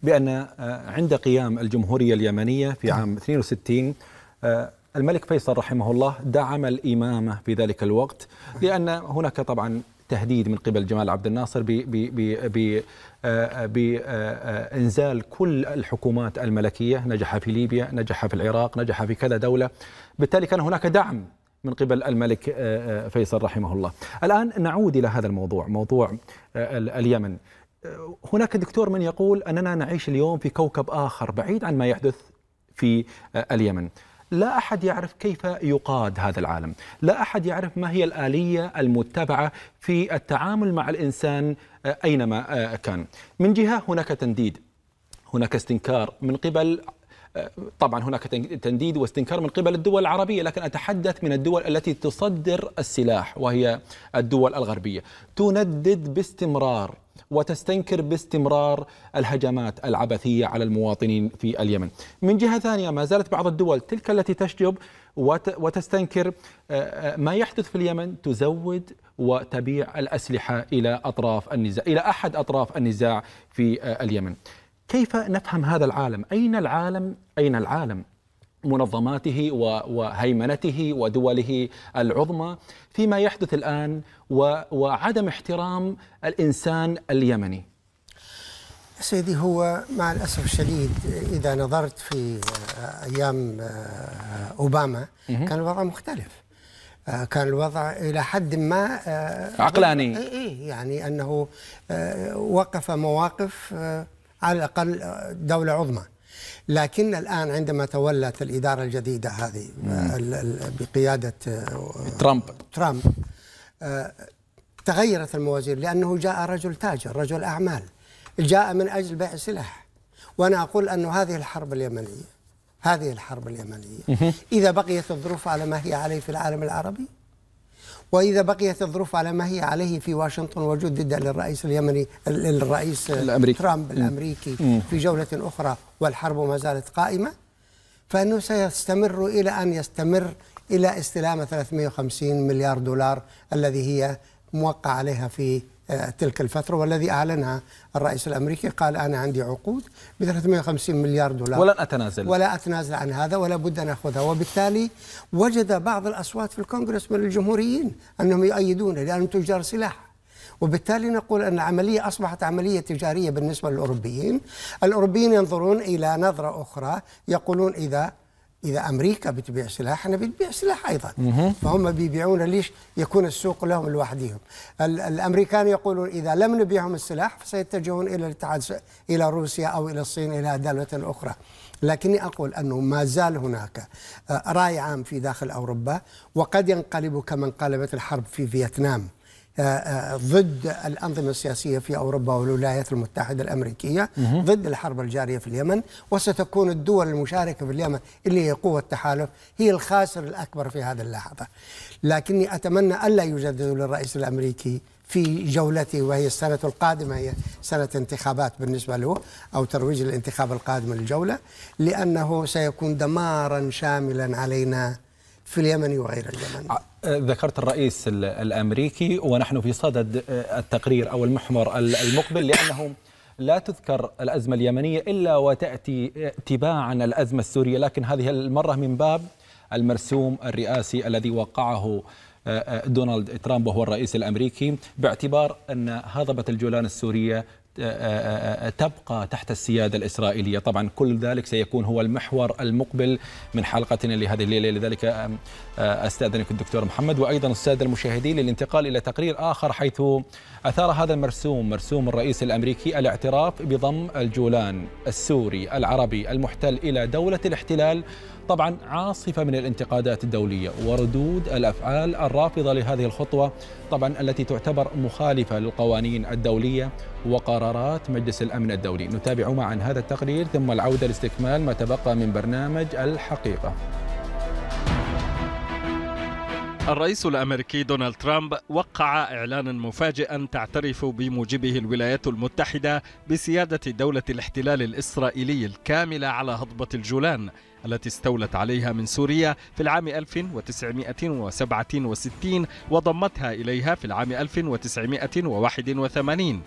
بأن آه، عند قيام الجمهورية اليمنية في نعم. عام 62 الملك فيصل رحمه الله دعم الإمامة في ذلك الوقت لأن هناك طبعا تهديد من قبل جمال عبد الناصر بإنزال آه، آه، كل الحكومات الملكية نجح في ليبيا نجح في العراق نجح في كذا دولة بالتالي كان هناك دعم من قبل الملك آه، فيصل رحمه الله الآن نعود إلى هذا الموضوع موضوع اليمن هناك دكتور من يقول أننا نعيش اليوم في كوكب آخر بعيد عن ما يحدث في اليمن لا أحد يعرف كيف يقاد هذا العالم لا أحد يعرف ما هي الآلية المتبعة في التعامل مع الإنسان آه، أينما آه، كان من جهة هناك تنديد هناك استنكار من قبل آه، طبعا هناك تنديد واستنكار من قبل الدول العربيه لكن اتحدث من الدول التي تصدر السلاح وهي الدول الغربيه تندد باستمرار وتستنكر باستمرار الهجمات العبثية على المواطنين في اليمن من جهة ثانية ما زالت بعض الدول تلك التي تشجب وتستنكر آه، آه، ما يحدث في اليمن تزود وتبيع الأسلحة إلى أطراف النزاع إلى أحد أطراف النزاع في آه، اليمن كيف نفهم هذا العالم؟ أين العالم؟ أين العالم منظماته وهيمنته ودوله العظمى فيما يحدث الان وعدم احترام الانسان اليمني. سيدي هو مع الاسف الشديد اذا نظرت في ايام اوباما كان الوضع مختلف. كان الوضع الى حد ما آه، عقلاني إيه، إيه، يعني انه آه، وقف مواقف آه، على الاقل دوله عظمى. لكن الآن عندما تولت الإدارة الجديدة هذه آه، بقيادة آه، ترامب ترامب آه، تغيرت الموازين لأنه جاء رجل تاجر رجل أعمال جاء من أجل بيع سلاح وأنا أقول أن هذه الحرب اليمنية هذه الحرب اليمنية إذا بقيت الظروف على ما هي عليه في العالم العربي واذا بقيت الظروف على ما هي عليه في واشنطن وجود ضد للرئيس اليمني الرئيس الامريكي ترامب الامريكي مم. في جوله اخرى والحرب ما زالت قائمه فانه سيستمر الى ان يستمر الى استلام 350 مليار دولار الذي هي موقع عليها في آه، تلك الفترة والذي أعلنها الرئيس الأمريكي قال أنا عندي عقود ب 350 مليار دولار ولن أتنازل ولا أتنازل عن هذا ولا بد أن أخذها وبالتالي وجد بعض الأصوات في الكونغرس من الجمهوريين أنهم يؤيدون لأنهم تجار سلاح وبالتالي نقول أن العملية أصبحت عملية تجارية بالنسبة للأوروبيين الأوروبيين ينظرون إلى نظرة أخرى يقولون إذا اذا امريكا بتبيع سلاح احنا بنبيع سلاح ايضا فهم بيبيعون ليش يكون السوق لهم لوحدهم الامريكان يقولون اذا لم نبيعهم السلاح فسيتجهون الى الاتحاد الى روسيا او الى الصين الى دوله اخرى لكني اقول انه ما زال هناك آه، راي عام في داخل اوروبا وقد ينقلب كما انقلبت الحرب في فيتنام ضد الأنظمة السياسية في أوروبا والولايات المتحدة الأمريكية ضد الحرب الجارية في اليمن وستكون الدول المشاركة في اليمن اللي هي قوة التحالف هي الخاسر الأكبر في هذه اللحظة لكني أتمنى ألا يجددوا للرئيس الأمريكي في جولته وهي السنة القادمة هي سنة انتخابات بالنسبة له أو ترويج الانتخاب القادم للجولة لأنه سيكون دمارا شاملا علينا في اليمن وغير اليمن ذكرت الرئيس الأمريكي ونحن في صدد آه، التقرير أو المحور المقبل لأنه لا تذكر الأزمة اليمنية إلا وتأتي تباعا الأزمة السورية لكن هذه المرة من باب المرسوم الرئاسي الذي وقعه آه، آه، دونالد ترامب وهو الرئيس الامريكي باعتبار ان هضبه الجولان السوريه آه، آه، آه، تبقى تحت السيادة الإسرائيلية طبعا كل ذلك سيكون هو المحور المقبل من حلقتنا لهذه الليلة لذلك أستأذنك الدكتور محمد وأيضا السادة المشاهدين للانتقال إلى تقرير آخر حيث أثار هذا المرسوم مرسوم الرئيس الأمريكي الاعتراف بضم الجولان السوري العربي المحتل إلى دولة الاحتلال طبعا عاصفة من الانتقادات الدولية وردود الأفعال الرافضة لهذه الخطوة طبعا التي تعتبر مخالفة للقوانين الدولية وقرارات مجلس الأمن الدولي نتابع معا هذا التقرير ثم العودة لاستكمال ما تبقى من برنامج الحقيقة الرئيس الامريكي دونالد ترامب وقع اعلانا مفاجئا تعترف بموجبه الولايات المتحده بسياده دوله الاحتلال الاسرائيلي الكامله على هضبه الجولان التي استولت عليها من سوريا في العام 1967 وضمتها إليها في العام 1981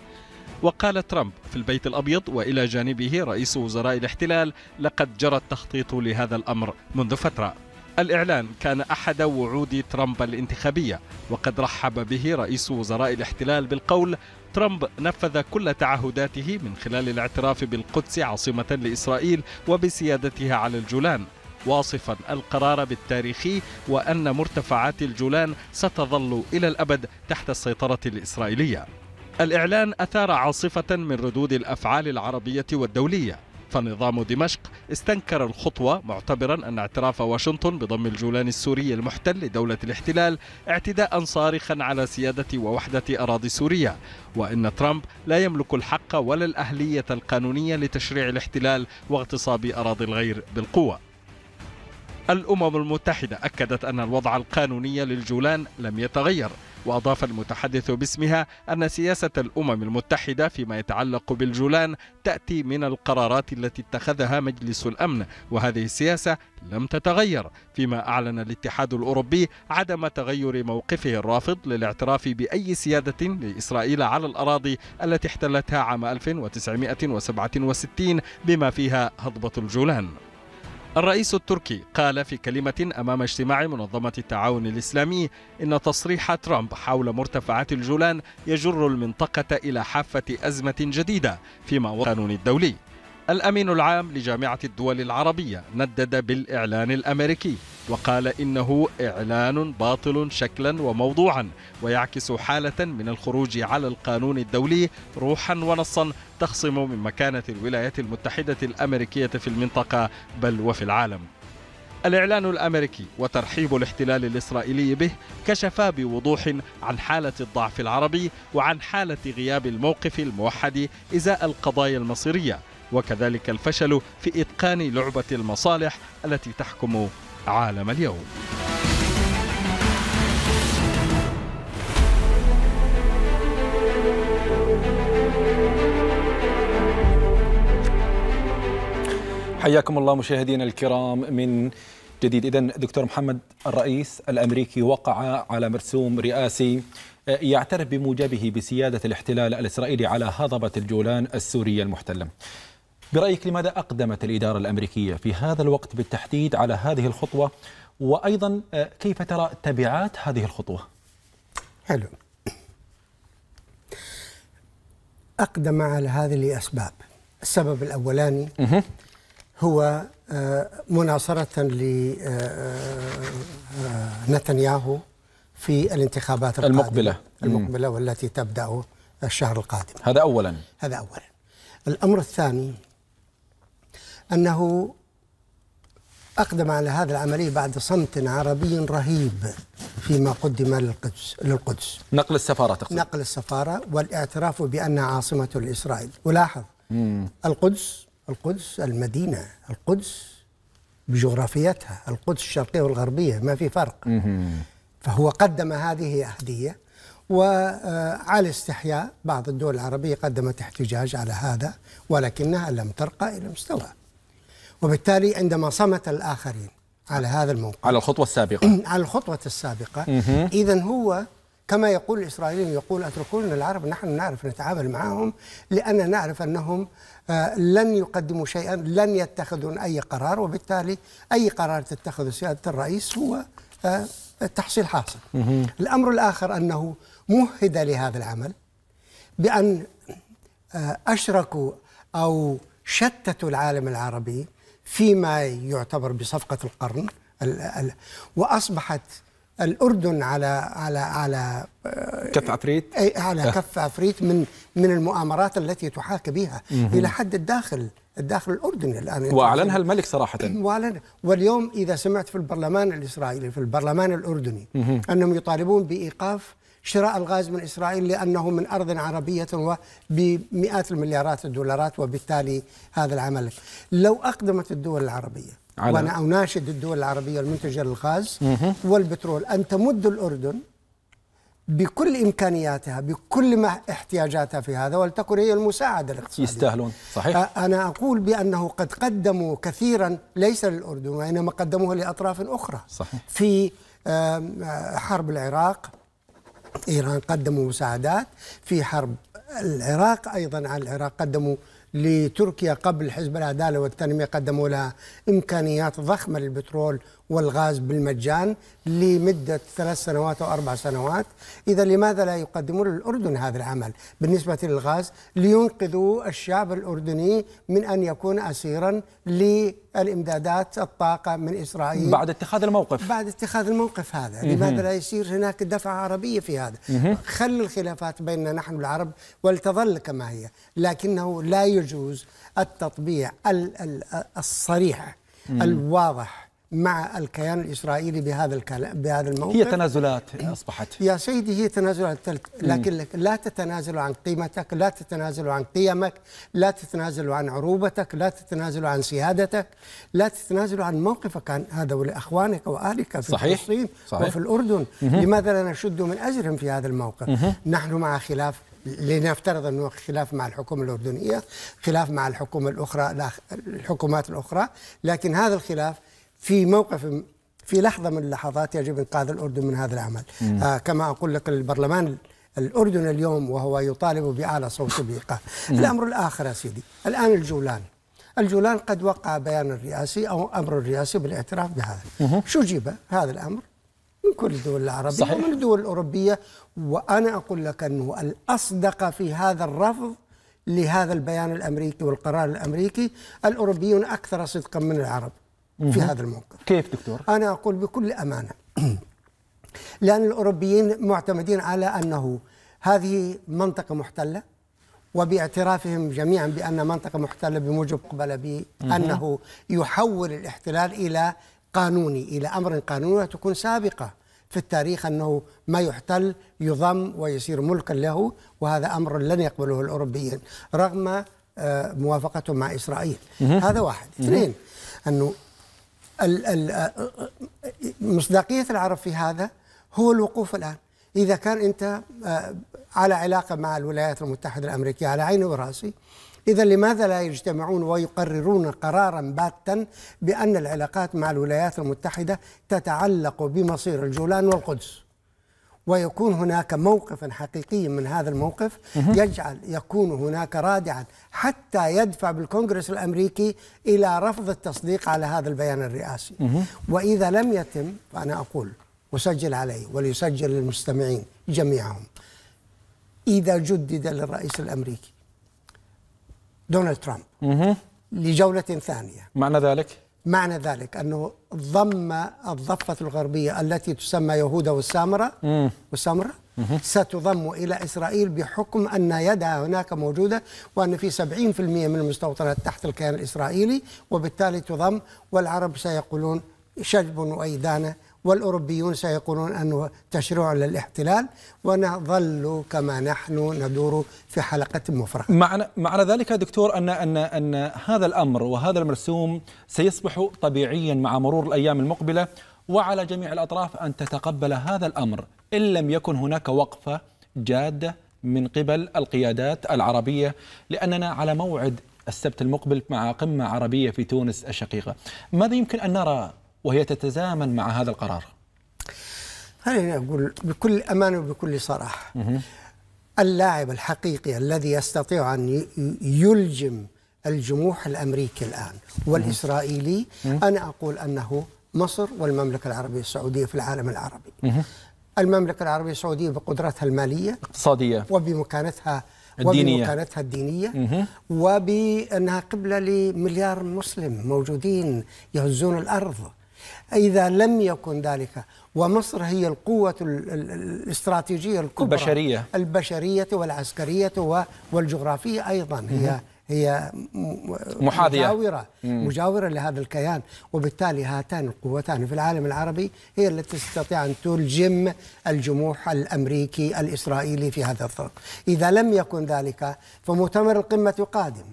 وقال ترامب في البيت الأبيض وإلى جانبه رئيس وزراء الاحتلال لقد جرى التخطيط لهذا الأمر منذ فترة الإعلان كان أحد وعود ترامب الانتخابية وقد رحب به رئيس وزراء الاحتلال بالقول ترامب نفذ كل تعهداته من خلال الاعتراف بالقدس عاصمة لإسرائيل وبسيادتها على الجولان واصفا القرار بالتاريخي وأن مرتفعات الجولان ستظل إلى الأبد تحت السيطرة الإسرائيلية الإعلان أثار عاصفة من ردود الأفعال العربية والدولية فنظام دمشق استنكر الخطوة معتبرا أن اعتراف واشنطن بضم الجولان السوري المحتل لدولة الاحتلال اعتداء صارخا على سيادة ووحدة أراضي سوريا وإن ترامب لا يملك الحق ولا الأهلية القانونية لتشريع الاحتلال واغتصاب أراضي الغير بالقوة الأمم المتحدة أكدت أن الوضع القانوني للجولان لم يتغير وأضاف المتحدث باسمها أن سياسة الأمم المتحدة فيما يتعلق بالجولان تأتي من القرارات التي اتخذها مجلس الأمن وهذه السياسة لم تتغير فيما أعلن الاتحاد الأوروبي عدم تغير موقفه الرافض للاعتراف بأي سيادة لإسرائيل على الأراضي التي احتلتها عام 1967 بما فيها هضبة الجولان الرئيس التركي قال في كلمة أمام اجتماع منظمة التعاون الإسلامي إن تصريح ترامب حول مرتفعات الجولان يجر المنطقة إلى حافة أزمة جديدة فيما هو القانون الدولي الأمين العام لجامعة الدول العربية ندد بالإعلان الأمريكي وقال إنه إعلان باطل شكلا وموضوعا ويعكس حالة من الخروج على القانون الدولي روحا ونصا تخصم من مكانة الولايات المتحدة الأمريكية في المنطقة بل وفي العالم الإعلان الأمريكي وترحيب الاحتلال الإسرائيلي به كشفا بوضوح عن حالة الضعف العربي وعن حالة غياب الموقف الموحد إزاء القضايا المصيرية وكذلك الفشل في إتقان لعبة المصالح التي تحكم عالم اليوم حياكم الله مشاهدينا الكرام من جديد إذا دكتور محمد الرئيس الأمريكي وقع على مرسوم رئاسي آه، يعترف بموجبه بسيادة الاحتلال الإسرائيلي على هضبة الجولان السورية المحتلة برأيك لماذا أقدمت الإدارة الأمريكية في هذا الوقت بالتحديد على هذه الخطوة وأيضا آه، كيف ترى تبعات هذه الخطوة حلو أقدم على هذه لأسباب السبب الأولاني هو آه، مناصرة لنتنياهو آه، في الانتخابات القادمة المقبلة المقبلة والتي تبدأ الشهر القادم هذا أولا هذا أولا الأمر الثاني أنه أقدم على هذا العملية بعد صمت عربي رهيب فيما قدم للقدس للقدس نقل السفارة تقصد نقل السفارة والاعتراف بأنها عاصمة لإسرائيل ولاحظ مم. القدس القدس المدينة القدس بجغرافيتها القدس الشرقية والغربية ما في فرق مم. فهو قدم هذه أهدية وعلى استحياء بعض الدول العربية قدمت احتجاج على هذا ولكنها لم ترقى إلى مستوى وبالتالي عندما صمت الآخرين على هذا الموقف على الخطوة السابقة على الخطوة السابقة إذا هو كما يقول الإسرائيليون يقول أتركونا العرب نحن نعرف نتعامل معهم لأننا نعرف أنهم آه، لن يقدموا شيئا لن يتخذون أي قرار وبالتالي أي قرار تتخذه سيادة الرئيس هو آه، تحصيل حاصل الأمر الآخر أنه مهد لهذا العمل بأن آه، أشركوا أو شتتوا العالم العربي فيما يعتبر بصفقة القرن وأصبحت الأردن على على على آه، كف عفريت على آه. كف عفريت من من المؤامرات التي تحاك بها إلى حد الداخل الداخل الأردني الآن وأعلنها الملك صراحة وأعلن واليوم إذا سمعت في البرلمان الإسرائيلي في البرلمان الأردني أنهم يطالبون بإيقاف شراء الغاز من إسرائيل لأنه من أرض عربية وبمئات المليارات الدولارات وبالتالي هذا العمل لو أقدمت الدول العربية على. وأنا أناشد الدول العربية المنتجة للغاز والبترول أن تمد الأردن بكل امكانياتها بكل ما احتياجاتها في هذا ولتكن هي المساعده الاقتصاديه يستاهلون صحيح انا اقول بانه قد قدموا كثيرا ليس للاردن وانما قدموه لاطراف اخرى صحيح في حرب العراق إيران قدموا مساعدات في حرب العراق أيضا على العراق قدموا لتركيا قبل حزب العداله والتنميه قدموا لها امكانيات ضخمه للبترول والغاز بالمجان لمدة ثلاث سنوات أو أربع سنوات إذا لماذا لا يقدمون للأردن هذا العمل بالنسبة للغاز لينقذوا الشعب الأردني من أن يكون أسيرا للإمدادات الطاقة من إسرائيل بعد اتخاذ الموقف بعد اتخاذ الموقف هذا مهم. لماذا لا يصير هناك دفعة عربية في هذا مهم. خل الخلافات بيننا نحن العرب ولتظل كما هي لكنه لا يجوز التطبيع الصريح الواضح مع الكيان الاسرائيلي بهذا الكلام بهذا الموقف هي تنازلات اصبحت يا سيدي هي تنازلات لكن لا تتنازل عن قيمتك، لا تتنازل عن قيمك، لا تتنازل عن عروبتك، لا تتنازل عن سيادتك، لا تتنازل عن موقفك عن هذا اخوانك واهلك في صحيح. فلسطين صحيح. وفي الاردن، مم. لماذا لا نشد من اجرهم في هذا الموقف؟ مم. نحن مع خلاف لنفترض انه خلاف مع الحكومه الاردنيه، خلاف مع الحكومه الاخرى الحكومات الاخرى، لكن هذا الخلاف في موقف في لحظة من اللحظات يجب إنقاذ الأردن من هذا العمل آه كما أقول لك البرلمان الأردن اليوم وهو يطالب بأعلى صوت بإيقاف الأمر الآخر يا سيدي الآن الجولان الجولان قد وقع بيان الرئاسي أو أمر الرئاسي بالاعتراف بهذا شجب هذا الأمر من كل الدول العربية صحيح. ومن الدول الأوروبية وأنا أقول لك أنه الأصدق في هذا الرفض لهذا البيان الأمريكي والقرار الأمريكي الأوروبيون أكثر صدقا من العرب في هذا الموقف كيف دكتور؟ أنا أقول بكل أمانة <clears throat> لأن الأوروبيين معتمدين على أنه هذه منطقة محتلة وباعترافهم جميعا بأن منطقة محتلة بموجب قبل أنه يحول الاحتلال إلى قانوني إلى أمر قانوني وتكون سابقة في التاريخ أنه ما يحتل يضم ويصير ملكا له وهذا أمر لن يقبله الأوروبيين رغم آه، موافقتهم مع إسرائيل هذا واحد اثنين أنه مصداقية العرب في هذا هو الوقوف الآن إذا كان أنت آه، على علاقة مع الولايات المتحدة الأمريكية على عيني وراسي إذا لماذا لا يجتمعون ويقررون قرارا باتا بأن العلاقات مع الولايات المتحدة تتعلق بمصير الجولان والقدس ويكون هناك موقف حقيقي من هذا الموقف يجعل يكون هناك رادعا حتى يدفع بالكونغرس الامريكي الى رفض التصديق على هذا البيان الرئاسي واذا لم يتم فانا اقول وسجل عليه وليسجل للمستمعين جميعهم اذا جدد للرئيس الامريكي دونالد ترامب لجوله ثانيه معنى ذلك معنى ذلك أنه ضم الضفة الغربية التي تسمى يهودا والسامرة والسامرة ستضم إلى إسرائيل بحكم أن يدها هناك موجودة وأن في 70% من المستوطنات تحت الكيان الإسرائيلي وبالتالي تضم والعرب سيقولون شجب وأيدانة والأوروبيون سيقولون أنه تشريع للاحتلال ونظل كما نحن ندور في حلقة مفرغة معنى, معنى ذلك دكتور أن, أن, أن هذا الأمر وهذا المرسوم سيصبح طبيعيا مع مرور الأيام المقبلة وعلى جميع الأطراف أن تتقبل هذا الأمر إن لم يكن هناك وقفة جادة من قبل القيادات العربية لأننا على موعد السبت المقبل مع قمة عربية في تونس الشقيقة ماذا يمكن أن نرى وهي تتزامن مع هذا القرار خليني أقول بكل أمانة وبكل صراحة اللاعب الحقيقي الذي يستطيع أن يلجم الجموح الأمريكي الآن والإسرائيلي أنا أقول أنه مصر والمملكة العربية السعودية في العالم العربي المملكة العربية السعودية بقدرتها المالية اقتصادية وبمكانتها الدينية وبمكانتها الدينية وبأنها قبلة لمليار مسلم موجودين يهزون الأرض إذا لم يكن ذلك ومصر هي القوة الاستراتيجية الكبرى البشرية البشرية والعسكرية والجغرافية أيضا هي هي محاذية مجاورة مجاورة لهذا الكيان وبالتالي هاتان القوتان في العالم العربي هي التي تستطيع أن تلجم الجموح الأمريكي الإسرائيلي في هذا الطرق إذا لم يكن ذلك فمؤتمر القمة قادم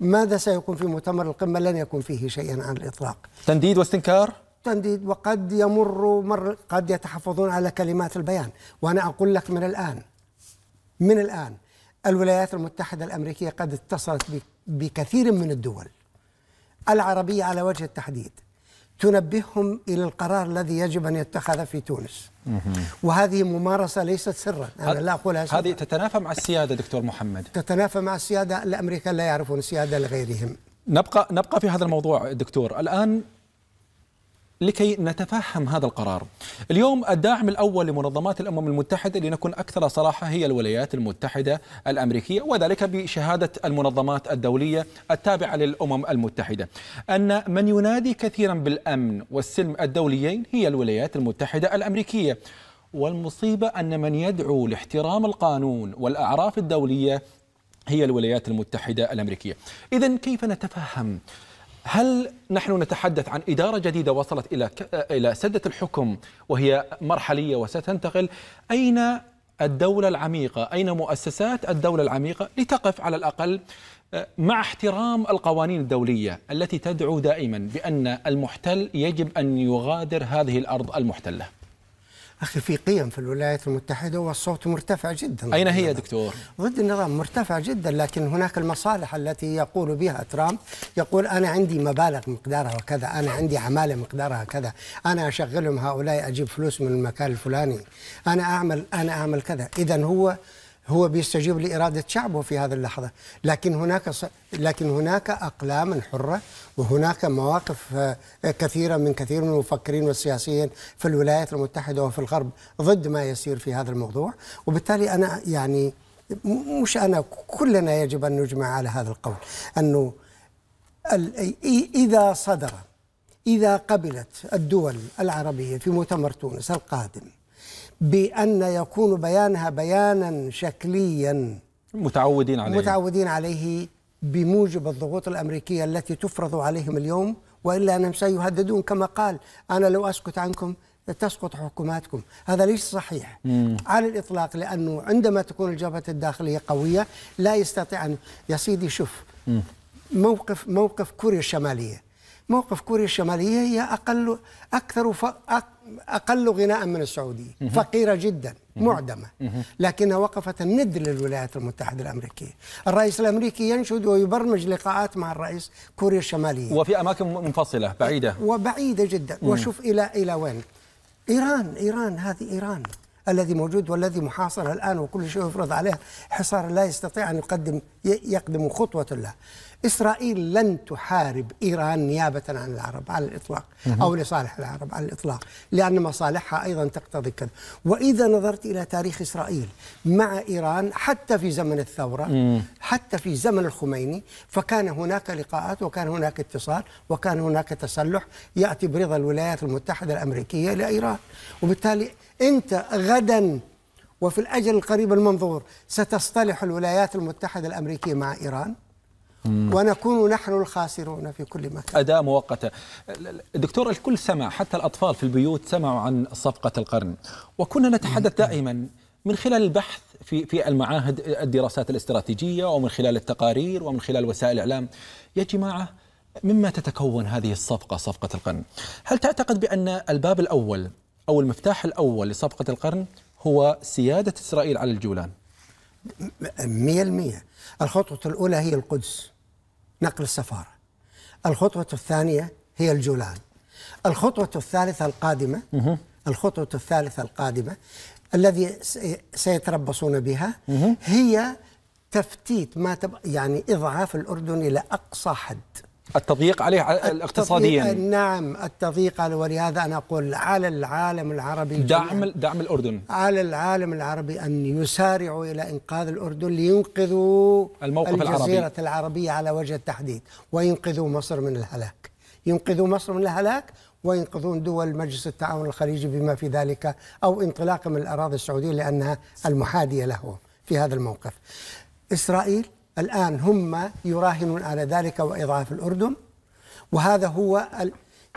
ماذا سيكون في مؤتمر القمة لن يكون فيه شيئا على الإطلاق تنديد واستنكار؟ تنديد وقد يمر مر قد يتحفظون على كلمات البيان وأنا أقول لك من الآن من الآن الولايات المتحدة الأمريكية قد اتصلت بكثير من الدول العربية على وجه التحديد تنبههم إلى القرار الذي يجب أن يتخذ في تونس وهذه ممارسة ليست سرا أنا لا أقولها سرا هذه تتنافى مع السيادة دكتور محمد تتنافى مع السيادة الأمريكان لا يعرفون السيادة لغيرهم نبقى نبقى في هذا الموضوع دكتور الآن لكي نتفهم هذا القرار اليوم الداعم الأول لمنظمات الأمم المتحدة لنكون أكثر صراحة هي الولايات المتحدة الأمريكية وذلك بشهادة المنظمات الدولية التابعة للأمم المتحدة أن من ينادي كثيرا بالأمن والسلم الدوليين هي الولايات المتحدة الأمريكية والمصيبة أن من يدعو لاحترام القانون والأعراف الدولية هي الولايات المتحدة الأمريكية إذا كيف نتفهم هل نحن نتحدث عن إدارة جديدة وصلت إلى إلى سدة الحكم وهي مرحلية وستنتقل أين الدولة العميقة أين مؤسسات الدولة العميقة لتقف على الأقل آه، مع احترام القوانين الدولية التي تدعو دائما بأن المحتل يجب أن يغادر هذه الأرض المحتلة أخي في قيم في الولايات المتحدة والصوت مرتفع جدا أين هي دكتور؟ ضد النظام مرتفع جدا لكن هناك المصالح التي يقول بها ترامب يقول أنا عندي مبالغ مقدارها كذا أنا عندي عمالة مقدارها كذا أنا أشغلهم هؤلاء أجيب فلوس من المكان الفلاني أنا أعمل أنا أعمل كذا إذا هو هو بيستجيب لإرادة شعبه في هذه اللحظة لكن هناك ص... لكن هناك أقلام حرة وهناك مواقف آه، كثيرة من كثير من المفكرين والسياسيين في الولايات المتحدة وفي الغرب ضد ما يسير في هذا الموضوع وبالتالي أنا يعني مش أنا كلنا يجب أن نجمع على هذا القول أنه إذا صدر إذا قبلت الدول العربية في مؤتمر تونس القادم بأن يكون بيانها بيانا شكليا متعودين عليه متعودين عليه بموجب الضغوط الأمريكية التي تفرض عليهم اليوم وإلا أنهم سيهددون كما قال أنا لو أسكت عنكم تسقط حكوماتكم هذا ليس صحيح مم. على الإطلاق لأنه عندما تكون الجبهة الداخلية قوية لا يستطيع أن يا سيدي شوف مم. موقف موقف كوريا الشمالية موقف كوريا الشماليه هي اقل اكثر اقل غناء من السعوديه فقيره جدا معدمه لكنها وقفت الند للولايات المتحده الامريكيه الرئيس الامريكي ينشد ويبرمج لقاءات مع الرئيس كوريا الشماليه وفي اماكن منفصله بعيده وبعيده جدا وشوف الى الى وين ايران ايران هذه ايران الذي موجود والذي محاصر الان وكل شيء يفرض عليه حصار لا يستطيع ان يقدم يقدم خطوه له إسرائيل لن تحارب إيران نيابة عن العرب على الإطلاق أو لصالح العرب على الإطلاق لأن مصالحها أيضا تقتضي كذا وإذا نظرت إلى تاريخ إسرائيل مع إيران حتى في زمن الثورة حتى في زمن الخميني فكان هناك لقاءات وكان هناك اتصال وكان هناك تسلح يأتي برضا الولايات المتحدة الأمريكية لإيران وبالتالي أنت غدا وفي الأجل القريب المنظور ستصطلح الولايات المتحدة الأمريكية مع إيران ونكون نحن الخاسرون في كل مكان أداة مؤقتة دكتور الكل سمع حتى الأطفال في البيوت سمعوا عن صفقة القرن وكنا نتحدث دائما من خلال البحث في في المعاهد الدراسات الاستراتيجية ومن خلال التقارير ومن خلال وسائل الإعلام يا جماعة مما تتكون هذه الصفقة صفقة القرن هل تعتقد بأن الباب الأول أو المفتاح الأول لصفقة القرن هو سيادة إسرائيل على الجولان مية المية الخطوة الأولى هي القدس نقل السفارة الخطوة الثانية هي الجولان الخطوة الثالثة القادمة الخطوة الثالثة القادمة الذي سيتربصون بها هي تفتيت ما تب... يعني إضعاف الأردن إلى أقصى حد التضييق عليه اقتصاديا نعم التضييق ولهذا انا اقول على العالم العربي دعم دعم الاردن على العالم العربي ان يسارعوا الى انقاذ الاردن لينقذوا الموقف الجزيره العربي. العربيه على وجه التحديد وينقذوا مصر من الهلاك ينقذوا مصر من الهلاك وينقذون دول مجلس التعاون الخليجي بما في ذلك او انطلاقا من الاراضي السعوديه لانها المحاديه له في هذا الموقف اسرائيل الآن هم يراهنون على ذلك وإضعاف الأردن وهذا هو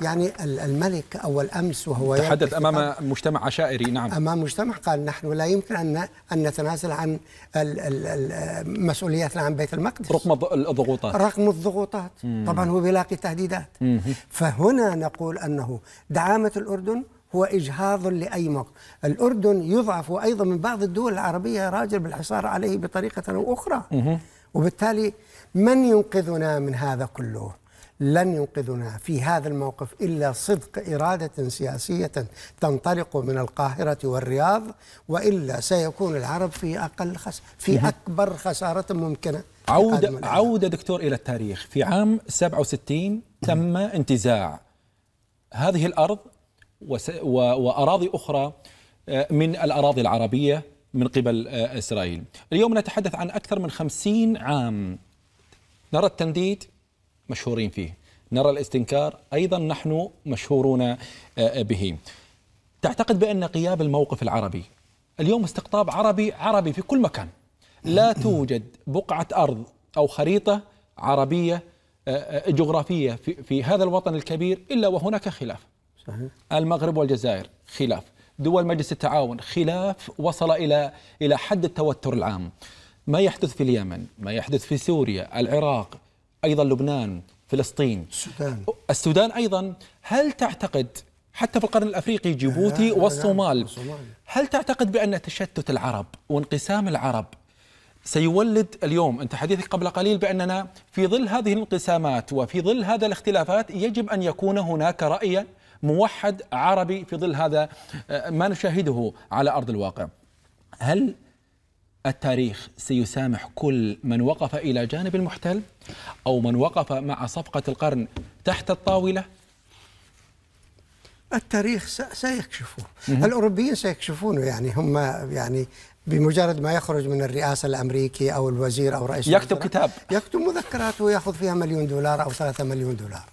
يعني الملك أول أمس وهو تحدث أمام مجتمع عشائري نعم أمام مجتمع قال نحن لا يمكن أن نتنازل عن مسؤولياتنا عن بيت المقدس رقم الضغوطات رقم الضغوطات مم. طبعا هو بيلاقي تهديدات مم. فهنا نقول أنه دعامة الأردن هو إجهاض لأي موقف الأردن يضعف أيضا من بعض الدول العربية راجل بالحصار عليه بطريقة أو أخرى مم. وبالتالي من ينقذنا من هذا كله لن ينقذنا في هذا الموقف الا صدق اراده سياسيه تنطلق من القاهره والرياض والا سيكون العرب في اقل خس في اكبر خساره ممكنه عوده عوده دكتور الى التاريخ في عام 67 تم انتزاع هذه الارض واراضي اخرى آه، من الاراضي العربيه من قبل آه، إسرائيل اليوم نتحدث عن أكثر من خمسين عام نرى التنديد مشهورين فيه نرى الاستنكار أيضا نحن مشهورون آه، به تعتقد بأن غياب الموقف العربي اليوم استقطاب عربي عربي في كل مكان لا توجد بقعة أرض أو خريطة عربية آه، جغرافية في هذا الوطن الكبير إلا وهناك خلاف صحيح. المغرب والجزائر خلاف دول مجلس التعاون خلاف وصل الى الى حد التوتر العام ما يحدث في اليمن ما يحدث في سوريا العراق ايضا لبنان فلسطين السودان السودان ايضا هل تعتقد حتى في القرن الافريقي جيبوتي والصومال هل تعتقد بان تشتت العرب وانقسام العرب سيولد اليوم انت حديثك قبل قليل باننا في ظل هذه الانقسامات وفي ظل هذا الاختلافات يجب ان يكون هناك رايا موحد عربي في ظل هذا آه، ما نشاهده على أرض الواقع هل التاريخ سيسامح كل من وقف إلى جانب المحتل أو من وقف مع صفقة القرن تحت الطاولة التاريخ سيكشفون الأوروبيين سيكشفونه يعني هم يعني بمجرد ما يخرج من الرئاسة الأمريكي أو الوزير أو رئيس يكتب كتاب يكتب مذكراته ويأخذ فيها مليون دولار أو ثلاثة مليون دولار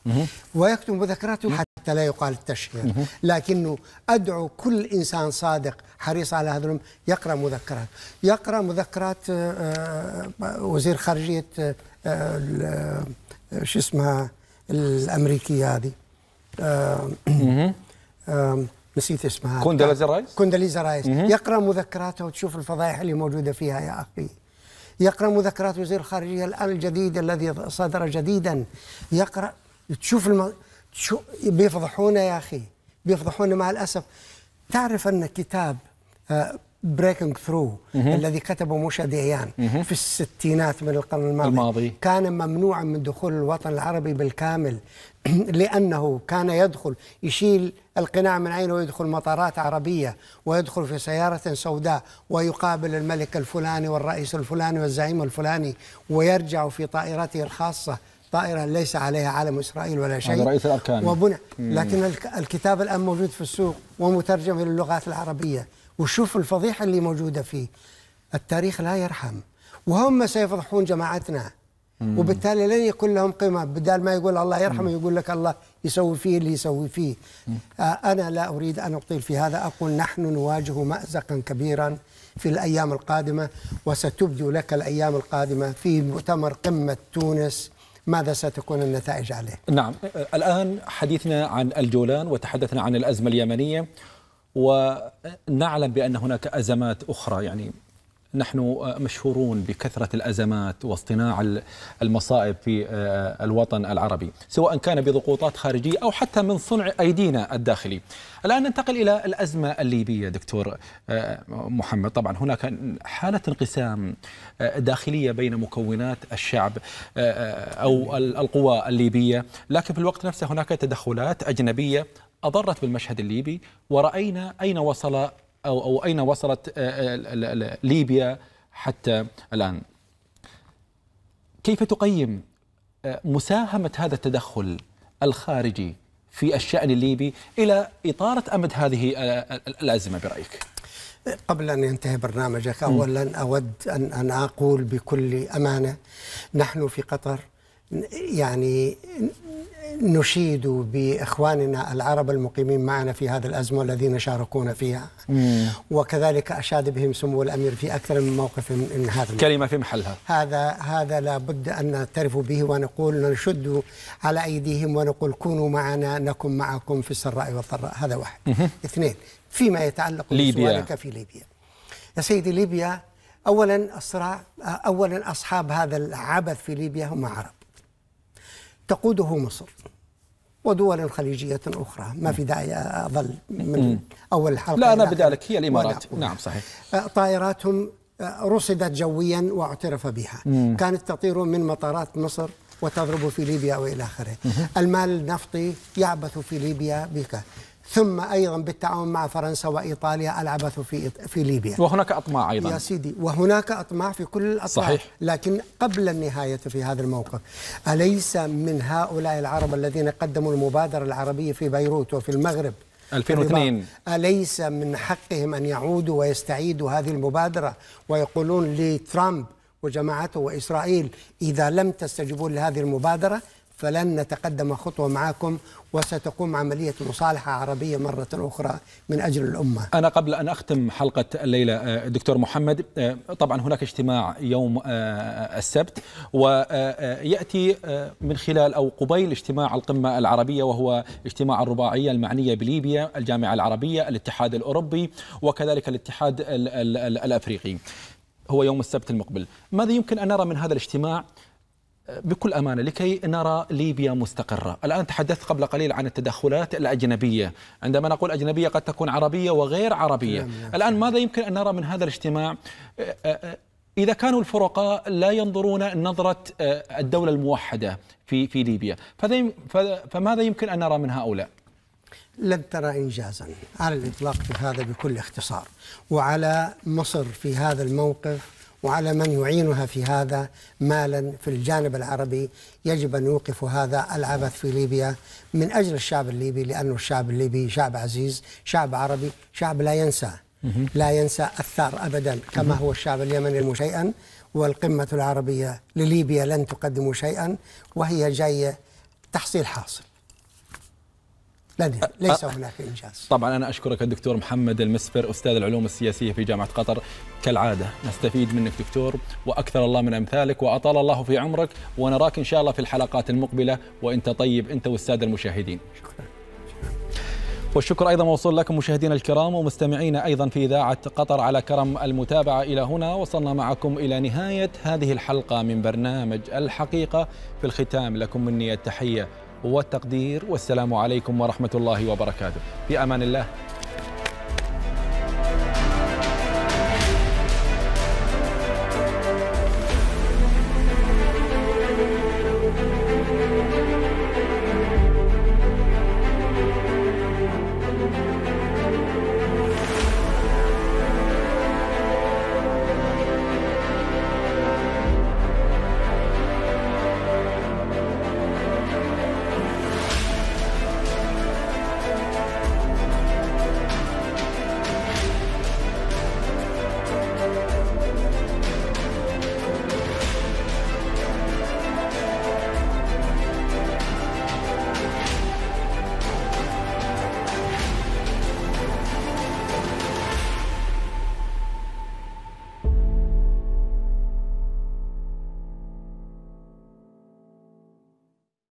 ويكتب مذكراته حتى لا يقال التشهير لكنه أدعو كل إنسان صادق حريص على هذا يقرأ مذكرات يقرأ مذكرات آه، آه، وزير خارجية آه، شو اسمها الأمريكية هذه نسيت اسمها كوندليزا رايس كوندليزا رايس يقرأ مذكراتها وتشوف الفضائح اللي موجودة فيها يا أخي يقرأ مذكرات وزير الخارجية الآن الجديد الذي صدر جديدا يقرأ تشوف الم... شو بيفضحونا يا أخي بيفضحونا مع الأسف تعرف أن كتاب بريكنج آه، ثرو الذي كتبه موشا ديان في الستينات من القرن الماضي, الماضي كان ممنوعا من دخول الوطن العربي بالكامل <clears throat> لأنه كان يدخل يشيل القناع من عينه ويدخل مطارات عربية ويدخل في سيارة سوداء ويقابل الملك الفلاني والرئيس الفلاني والزعيم الفلاني ويرجع في طائرته الخاصة طائرة ليس عليها علم إسرائيل ولا شيء هذا رئيس الأركان وبنى لكن الكتاب الآن موجود في السوق ومترجم إلى اللغات العربية وشوف الفضيحة اللي موجودة فيه التاريخ لا يرحم وهم سيفضحون جماعتنا وبالتالي لن يكون لهم قيمة بدال ما يقول الله يرحمه يقول لك الله يسوي فيه اللي يسوي فيه آه أنا لا أريد أن أطيل في هذا أقول نحن نواجه مأزقا كبيرا في الأيام القادمة وستبدو لك الأيام القادمة في مؤتمر قمة تونس ماذا ستكون النتائج عليه؟ نعم الآن حديثنا عن الجولان وتحدثنا عن الأزمة اليمنية ونعلم بأن هناك أزمات أخرى يعني نحن مشهورون بكثرة الأزمات واصطناع المصائب في آه، الوطن العربي سواء كان بضغوطات خارجية أو حتى من صنع أيدينا الداخلي الآن ننتقل إلى الأزمة الليبية دكتور آه، محمد طبعا هناك حالة انقسام آه، داخلية بين مكونات الشعب أو القوى الليبية لكن في الوقت نفسه هناك تدخلات أجنبية أضرت بالمشهد الليبي ورأينا أين وصل أو, أو أين وصلت آه، آه، ليبيا حتى الآن كيف تقيم آه، مساهمة هذا التدخل الخارجي في الشأن الليبي إلى إطارة أمد هذه الأزمة برأيك؟ قبل أن ينتهي برنامجك أولا أود أن, أقول بكل أمانة نحن في قطر يعني نشيد باخواننا العرب المقيمين معنا في هذا الازمه الذين شاركونا فيها مم. وكذلك اشاد بهم سمو الامير في اكثر من موقف من هذا كلمه في محلها هذا هذا لابد ان نعترف به ونقول نشد على ايديهم ونقول كونوا معنا نكن معكم في السراء والضراء هذا واحد مم. اثنين فيما يتعلق بسؤالك في ليبيا يا سيدي ليبيا اولا الصراع اولا اصحاب هذا العبث في ليبيا هم عرب تقوده مصر ودول خليجية أخرى ما في داعي أظل من أول الحلقة لا أنا بذلك هي الإمارات نعم صحيح آه، طائراتهم آه، رصدت جويا واعترف بها مم. كانت تطير من مطارات مصر وتضرب في ليبيا والى اخره المال النفطي يعبث في ليبيا بك ثم ايضا بالتعاون مع فرنسا وايطاليا العبث في في ليبيا وهناك اطماع ايضا يا سيدي وهناك اطماع في كل الاطراف صحيح لكن قبل النهايه في هذا الموقف اليس من هؤلاء العرب الذين قدموا المبادره العربيه في بيروت وفي المغرب 2002 أليس من حقهم أن يعودوا ويستعيدوا هذه المبادرة ويقولون لترامب وجماعته وإسرائيل إذا لم تستجيبوا لهذه المبادرة فلن نتقدم خطوة معكم وستقوم عملية مصالحة عربية مرة أخرى من أجل الأمة أنا قبل أن أختم حلقة الليلة آه، دكتور محمد آه، طبعا هناك اجتماع يوم آه، السبت ويأتي من خلال أو قبيل اجتماع القمة العربية وهو اجتماع الرباعية المعنية بليبيا الجامعة العربية الاتحاد الأوروبي وكذلك الاتحاد الأفريقي هو يوم السبت المقبل ماذا يمكن أن نرى من هذا الاجتماع بكل امانه لكي نرى ليبيا مستقره، الان تحدثت قبل قليل عن التدخلات الاجنبيه، عندما نقول اجنبيه قد تكون عربيه وغير عربيه، نعم، نعم. الان ماذا يمكن ان نرى من هذا الاجتماع؟ أه، أه، اذا كانوا الفرقاء لا ينظرون نظره أه، الدوله الموحده في في ليبيا، فماذا يمكن ان نرى من هؤلاء؟ لن ترى انجازا على الاطلاق في هذا بكل اختصار، وعلى مصر في هذا الموقف وعلى من يعينها في هذا مالا في الجانب العربي يجب أن يوقفوا هذا العبث في ليبيا من أجل الشعب الليبي لأنه الشعب الليبي شعب عزيز شعب عربي شعب لا ينسى لا ينسى الثار أبدا كما هو الشعب اليمني شيئا والقمة العربية لليبيا لن تقدم شيئا وهي جاية تحصيل حاصل لن ليس هناك إنجاز طبعا أنا أشكرك الدكتور محمد المسفر أستاذ العلوم السياسية في جامعة قطر كالعادة نستفيد منك دكتور وأكثر الله من أمثالك وأطال الله في عمرك ونراك إن شاء الله في الحلقات المقبلة وأنت طيب أنت والسادة المشاهدين شكرا والشكر أيضا موصول لكم مشاهدينا الكرام ومستمعينا أيضا في إذاعة قطر على كرم المتابعة إلى هنا وصلنا معكم إلى نهاية هذه الحلقة من برنامج الحقيقة في الختام لكم مني التحية والتقدير والسلام عليكم ورحمة الله وبركاته في أمان الله